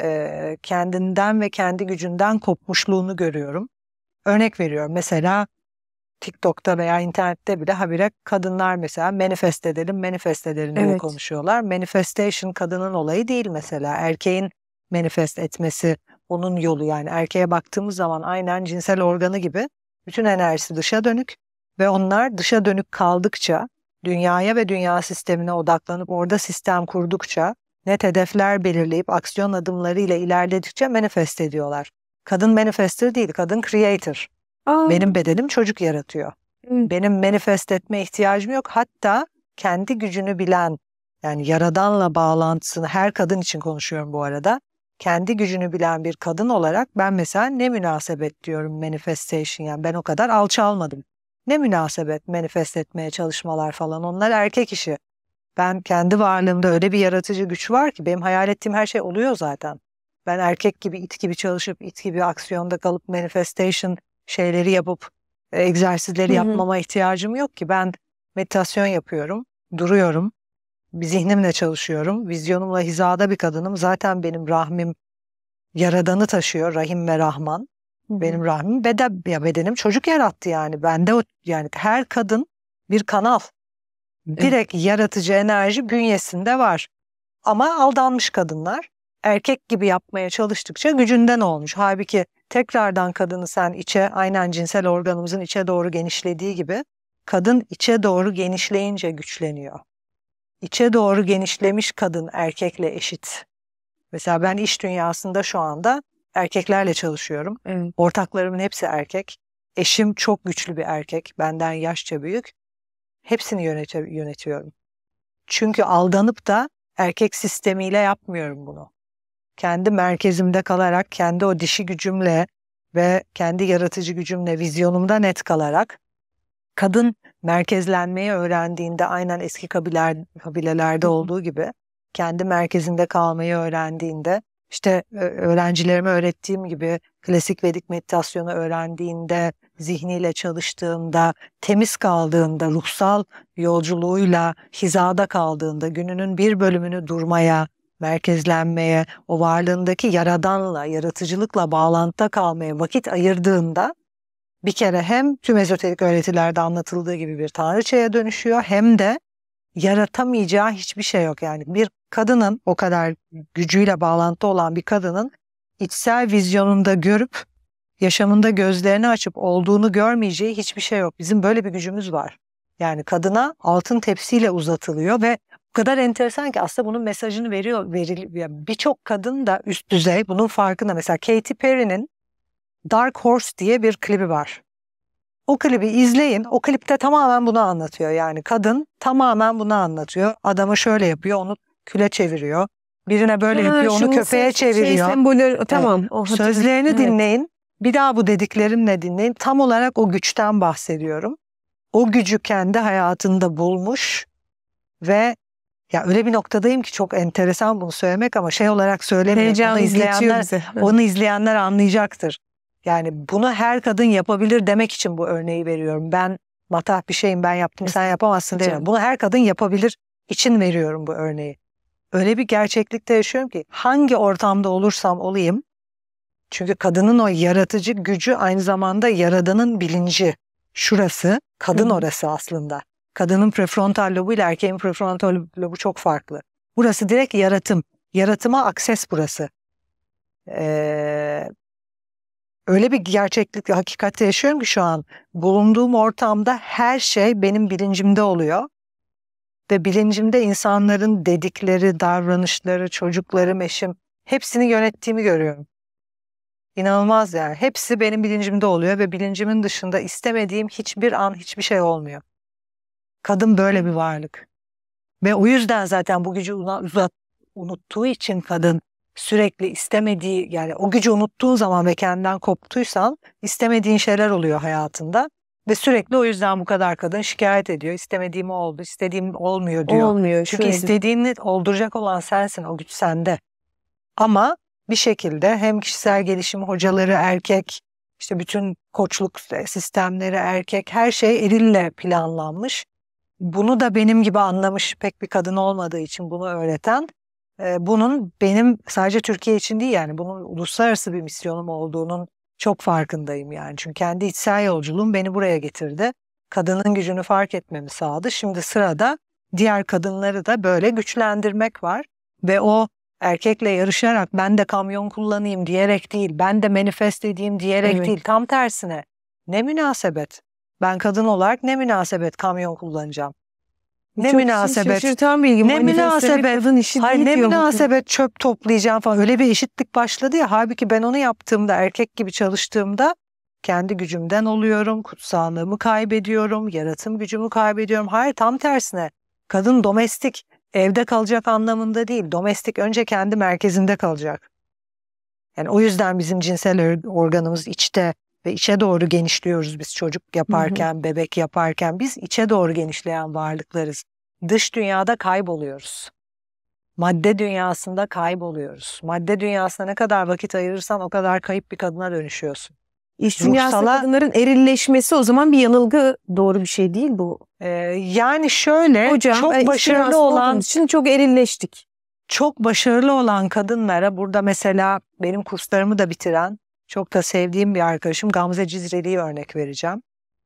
e, kendinden ve kendi gücünden kopmuşluğunu görüyorum. Örnek veriyorum mesela TikTok'ta veya internette bile habire kadınlar mesela manifest edelim, manifest edelim diye evet. konuşuyorlar. Manifestation kadının olayı değil mesela. Erkeğin manifest etmesi onun yolu yani. Erkeğe baktığımız zaman aynen cinsel organı gibi bütün enerjisi dışa dönük ve onlar dışa dönük kaldıkça, dünyaya ve dünya sistemine odaklanıp orada sistem kurdukça, net hedefler belirleyip aksiyon adımları ile ilerledikçe manifest ediyorlar. Kadın manifester değil, kadın creator. Aa. Benim bedenim çocuk yaratıyor. Hı. Benim manifest etme ihtiyacım yok. Hatta kendi gücünü bilen, yani yaradanla bağlantısını her kadın için konuşuyorum bu arada kendi gücünü bilen bir kadın olarak ben mesela ne münasebet diyorum manifestation yani ben o kadar alçalmadım. Ne münasebet manifest etmeye çalışmalar falan onlar erkek işi. Ben kendi varlığımda öyle bir yaratıcı güç var ki benim hayal ettiğim her şey oluyor zaten. Ben erkek gibi it gibi çalışıp it gibi aksiyonda kalıp manifestation şeyleri yapıp e, egzersizleri yapmama ihtiyacım yok ki. Ben meditasyon yapıyorum, duruyorum, zihnimle çalışıyorum. Vizyonumla hizada bir kadınım. Zaten benim rahmim yaradanı taşıyor. Rahim ve Rahman. Hı-hı. Benim rahmim beden, ya bedenim çocuk yarattı yani. Bende o yani her kadın bir kanal. Direkt evet. yaratıcı enerji bünyesinde var. Ama aldanmış kadınlar erkek gibi yapmaya çalıştıkça gücünden olmuş. Halbuki tekrardan kadını sen içe aynen cinsel organımızın içe doğru genişlediği gibi kadın içe doğru genişleyince güçleniyor içe doğru genişlemiş kadın erkekle eşit. Mesela ben iş dünyasında şu anda erkeklerle çalışıyorum. Evet. Ortaklarımın hepsi erkek. Eşim çok güçlü bir erkek. Benden yaşça büyük. Hepsini yönete, yönetiyorum. Çünkü aldanıp da erkek sistemiyle yapmıyorum bunu. Kendi merkezimde kalarak, kendi o dişi gücümle ve kendi yaratıcı gücümle, vizyonumda net kalarak kadın merkezlenmeyi öğrendiğinde aynen eski kabiler, kabilelerde olduğu gibi kendi merkezinde kalmayı öğrendiğinde işte öğrencilerime öğrettiğim gibi klasik Vedik meditasyonu öğrendiğinde, zihniyle çalıştığında, temiz kaldığında, ruhsal yolculuğuyla hizada kaldığında, gününün bir bölümünü durmaya, merkezlenmeye, o varlığındaki yaradanla, yaratıcılıkla bağlantıda kalmaya vakit ayırdığında bir kere hem tüm ezoterik öğretilerde anlatıldığı gibi bir tanrıçaya dönüşüyor hem de yaratamayacağı hiçbir şey yok. Yani bir kadının o kadar gücüyle bağlantı olan bir kadının içsel vizyonunda görüp yaşamında gözlerini açıp olduğunu görmeyeceği hiçbir şey yok. Bizim böyle bir gücümüz var. Yani kadına altın tepsiyle uzatılıyor ve bu kadar enteresan ki aslında bunun mesajını veriyor. Veriliyor. Birçok kadın da üst düzey bunun farkında. Mesela Katy Perry'nin Dark Horse diye bir klibi var. O klibi izleyin. O klipte tamamen bunu anlatıyor. Yani kadın tamamen bunu anlatıyor. Adamı şöyle yapıyor, onu küle çeviriyor. Birine böyle ha, yapıyor, onu köpeğe ses, şey çeviriyor. Şey, sembolü, tamam. Evet. Oh, Sözlerini evet. dinleyin. Bir daha bu dediklerimle dinleyin. Tam olarak o güçten bahsediyorum. O gücü kendi hayatında bulmuş ve ya öyle bir noktadayım ki çok enteresan bunu söylemek ama şey olarak söylemiyorum. onu izleyenler, onu izleyenler anlayacaktır. Yani bunu her kadın yapabilir demek için bu örneği veriyorum. Ben matah bir şeyim ben yaptım sen yapamazsın demiyorum. Bunu her kadın yapabilir için veriyorum bu örneği. Öyle bir gerçeklikte yaşıyorum ki hangi ortamda olursam olayım çünkü kadının o yaratıcı gücü aynı zamanda yaradanın bilinci. Şurası kadın orası aslında. Kadının prefrontal lobu ile erkeğin prefrontal lobu çok farklı. Burası direkt yaratım. Yaratıma akses burası. Ee, öyle bir gerçeklikle hakikatte yaşıyorum ki şu an bulunduğum ortamda her şey benim bilincimde oluyor. Ve bilincimde insanların dedikleri, davranışları, çocuklarım, eşim hepsini yönettiğimi görüyorum. İnanılmaz yani. Hepsi benim bilincimde oluyor ve bilincimin dışında istemediğim hiçbir an hiçbir şey olmuyor. Kadın böyle bir varlık. Ve o yüzden zaten bu gücü uzat, unuttuğu için kadın sürekli istemediği yani o gücü unuttuğun zaman ve kendinden koptuysan istemediğin şeyler oluyor hayatında. Ve sürekli o yüzden bu kadar kadın şikayet ediyor. İstemediğim oldu, istediğim olmuyor diyor. Olmuyor. Çünkü şöyle. istediğini olduracak olan sensin, o güç sende. Ama bir şekilde hem kişisel gelişim hocaları erkek, işte bütün koçluk sistemleri erkek, her şey erille planlanmış. Bunu da benim gibi anlamış pek bir kadın olmadığı için bunu öğreten bunun benim sadece Türkiye için değil yani bunun uluslararası bir misyonum olduğunun çok farkındayım yani. Çünkü kendi içsel yolculuğum beni buraya getirdi. Kadının gücünü fark etmemi sağladı. Şimdi sırada diğer kadınları da böyle güçlendirmek var ve o erkekle yarışarak ben de kamyon kullanayım diyerek değil, ben de manifest edeyim diyerek evet. değil, tam tersine. Ne münasebet. Ben kadın olarak ne münasebet kamyon kullanacağım. Ne Çok münasebet. Şaşırtan bilgi. Ne münasebet. Kadın işi Hayır, ne münasebet çöp toplayacağım falan. Öyle bir eşitlik başladı ya. Halbuki ben onu yaptığımda erkek gibi çalıştığımda kendi gücümden oluyorum, kutsallığımı kaybediyorum, yaratım gücümü kaybediyorum. Hayır tam tersine. Kadın domestik, evde kalacak anlamında değil. Domestik önce kendi merkezinde kalacak. Yani o yüzden bizim cinsel organımız içte ve içe doğru genişliyoruz biz çocuk yaparken, hı hı. bebek yaparken biz içe doğru genişleyen varlıklarız. Dış dünyada kayboluyoruz. Madde dünyasında kayboluyoruz. Madde dünyasına ne kadar vakit ayırırsan o kadar kayıp bir kadına dönüşüyorsun. İş dünyasında Ruhsala, kadınların erilleşmesi o zaman bir yanılgı doğru bir şey değil bu. E, yani şöyle Hocam, çok e, başarılı olan için çok erilleştik. Çok başarılı olan kadınlara burada mesela benim kurslarımı da bitiren çok da sevdiğim bir arkadaşım Gamze Cizreli'yi örnek vereceğim.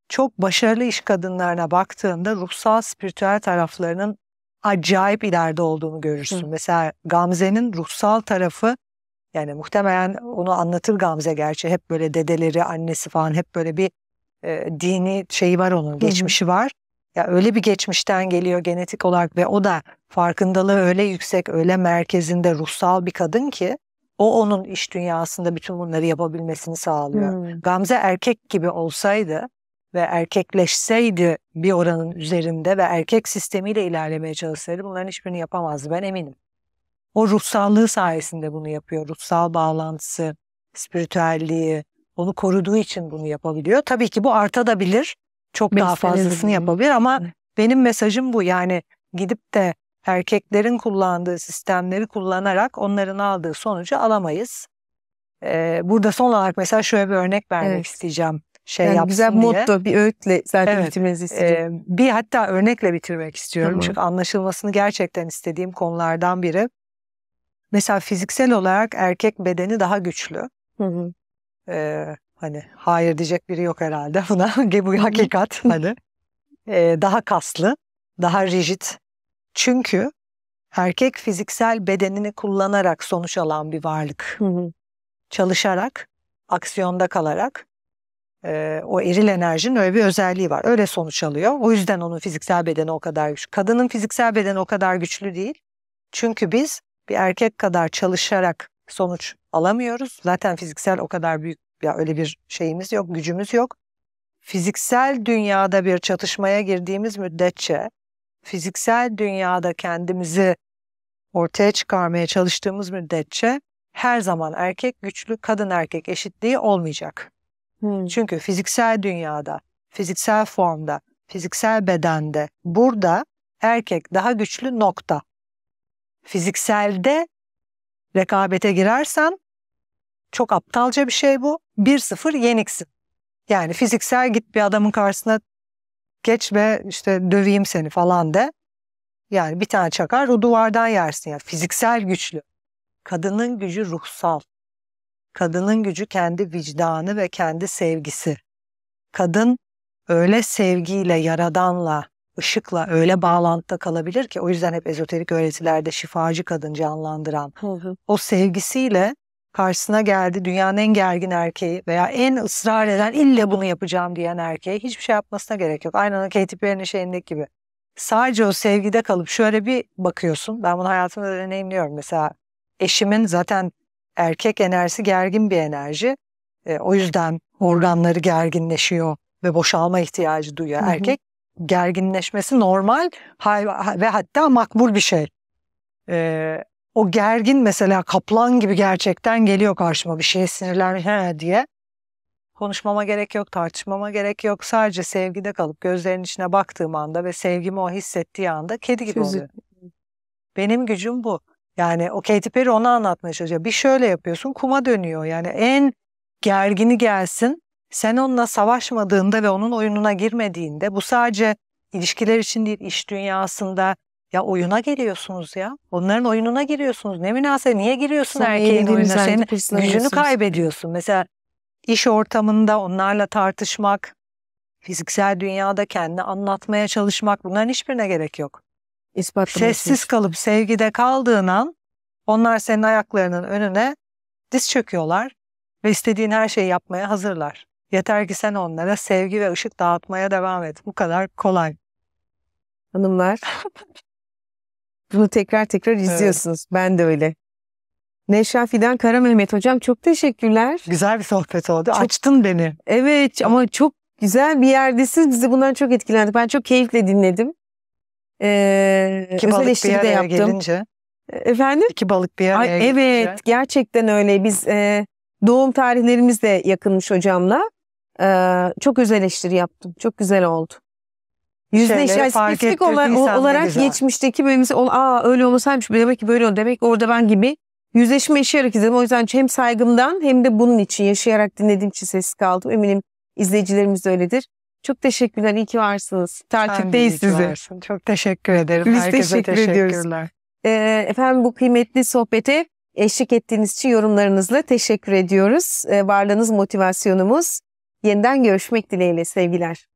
Çok başarılı iş kadınlarına baktığında ruhsal, spiritüel taraflarının acayip ileride olduğunu görürsün. Hı. Mesela Gamze'nin ruhsal tarafı yani muhtemelen onu anlatır Gamze gerçi hep böyle dedeleri, annesi falan hep böyle bir e, dini şeyi var onun, geçmişi Hı. var. Ya öyle bir geçmişten geliyor genetik olarak ve o da farkındalığı öyle yüksek, öyle merkezinde ruhsal bir kadın ki o onun iş dünyasında bütün bunları yapabilmesini sağlıyor. Hmm. Gamze erkek gibi olsaydı ve erkekleşseydi bir oranın üzerinde ve erkek sistemiyle ilerlemeye çalışsaydı bunların hiçbirini yapamazdı ben eminim. O ruhsallığı sayesinde bunu yapıyor. Ruhsal bağlantısı, spiritüelliği onu koruduğu için bunu yapabiliyor. Tabii ki bu arta da bilir, Çok Beslenir daha fazlasını yapabilir ama benim mesajım bu. Yani gidip de erkeklerin kullandığı sistemleri kullanarak onların aldığı sonucu alamayız. Ee, burada son olarak mesela şöyle bir örnek vermek evet. isteyeceğim. Şey yani yapsın güzel diye. mutlu bir öğütle zaten evet. bitirmenizi istiyorum. Ee, bir hatta örnekle bitirmek istiyorum. Tamam. Çünkü anlaşılmasını gerçekten istediğim konulardan biri. Mesela fiziksel olarak erkek bedeni daha güçlü. Ee, hani hayır diyecek biri yok herhalde buna. [laughs] Bu hakikat hani. [laughs] Ee, daha kaslı, daha rigid, çünkü erkek fiziksel bedenini kullanarak sonuç alan bir varlık. Çalışarak, aksiyonda kalarak e, o eril enerjinin öyle bir özelliği var. Öyle sonuç alıyor. O yüzden onun fiziksel bedeni o kadar güçlü. Kadının fiziksel bedeni o kadar güçlü değil. Çünkü biz bir erkek kadar çalışarak sonuç alamıyoruz. Zaten fiziksel o kadar büyük ya öyle bir şeyimiz yok, gücümüz yok. Fiziksel dünyada bir çatışmaya girdiğimiz müddetçe fiziksel dünyada kendimizi ortaya çıkarmaya çalıştığımız müddetçe her zaman erkek güçlü, kadın erkek eşitliği olmayacak. Hmm. Çünkü fiziksel dünyada, fiziksel formda, fiziksel bedende burada erkek daha güçlü nokta. Fizikselde rekabete girersen çok aptalca bir şey bu. 1-0 yeniksin. Yani fiziksel git bir adamın karşısına Geç ve işte döveyim seni falan de. Yani bir tane çakar o duvardan yersin ya. Yani fiziksel güçlü. Kadının gücü ruhsal. Kadının gücü kendi vicdanı ve kendi sevgisi. Kadın öyle sevgiyle, yaradanla, ışıkla öyle bağlantıda kalabilir ki o yüzden hep ezoterik öğretilerde şifacı kadın canlandıran hı hı. o sevgisiyle karşısına geldi dünyanın en gergin erkeği veya en ısrar eden illa bunu yapacağım diyen erkeğe hiçbir şey yapmasına gerek yok. Aynen o Katy Perry'nin şeyindeki gibi. Sadece o sevgide kalıp şöyle bir bakıyorsun. Ben bunu hayatımda deneyimliyorum. Mesela eşimin zaten erkek enerjisi gergin bir enerji. E, o yüzden organları gerginleşiyor ve boşalma ihtiyacı duyuyor Hı-hı. erkek. Gerginleşmesi normal ve hatta makbul bir şey. E, o gergin mesela kaplan gibi gerçekten geliyor karşıma bir şeye sinirler he diye. Konuşmama gerek yok, tartışmama gerek yok. Sadece sevgide kalıp gözlerinin içine baktığım anda ve sevgimi o hissettiği anda kedi gibi oluyor. Benim gücüm bu. Yani o Katy Perry onu anlatmaya çalışıyor. Bir şöyle yapıyorsun kuma dönüyor. Yani en gergini gelsin. Sen onunla savaşmadığında ve onun oyununa girmediğinde bu sadece ilişkiler için değil iş dünyasında ya oyuna geliyorsunuz ya. Onların oyununa giriyorsunuz. Ne münasebe niye giriyorsun Sen erkeğin oyununa? Senin gücünü kaybediyorsun. Mesela iş ortamında onlarla tartışmak, fiziksel dünyada kendini anlatmaya çalışmak bunların hiçbirine gerek yok. İspatlamışsın. Sessiz kalıp sevgide kaldığın an onlar senin ayaklarının önüne diz çöküyorlar ve istediğin her şeyi yapmaya hazırlar. Yeter ki sen onlara sevgi ve ışık dağıtmaya devam et. Bu kadar kolay. Hanımlar [laughs] Bunu tekrar tekrar izliyorsunuz. Evet. Ben de öyle. Neşra Fidan Kara Mehmet hocam çok teşekkürler. Güzel bir sohbet oldu. Çok, Açtın beni. Evet ama çok güzel bir yerdesiniz. Biz de bundan çok etkilendik. Ben çok keyifle dinledim. Ee, İki özel balık bir araya yaptım. gelince. Efendim? İki balık bir araya Ay, gelince. Evet gerçekten öyle. Biz e, doğum tarihlerimiz de yakınmış hocamla. E, çok özel eleştiri yaptım. Çok güzel oldu. Yüzleş, yani spesifik olarak, olarak geçmişteki böyle ol, aa öyle olmasaymış demek ki böyle oldu. Demek ki orada ben gibi yüzleşme yaşayarak izledim. O yüzden hem saygımdan hem de bunun için yaşayarak dinlediğim için sessiz kaldım. Eminim izleyicilerimiz de öyledir. Çok teşekkürler. İyi ki varsınız. Takipteyiz sizi. Varsın. Çok teşekkür ederim. Biz Herkese teşekkür ediyoruz. Ee, efendim bu kıymetli sohbete eşlik ettiğiniz için yorumlarınızla teşekkür ediyoruz. Ee, varlığınız motivasyonumuz. Yeniden görüşmek dileğiyle sevgiler.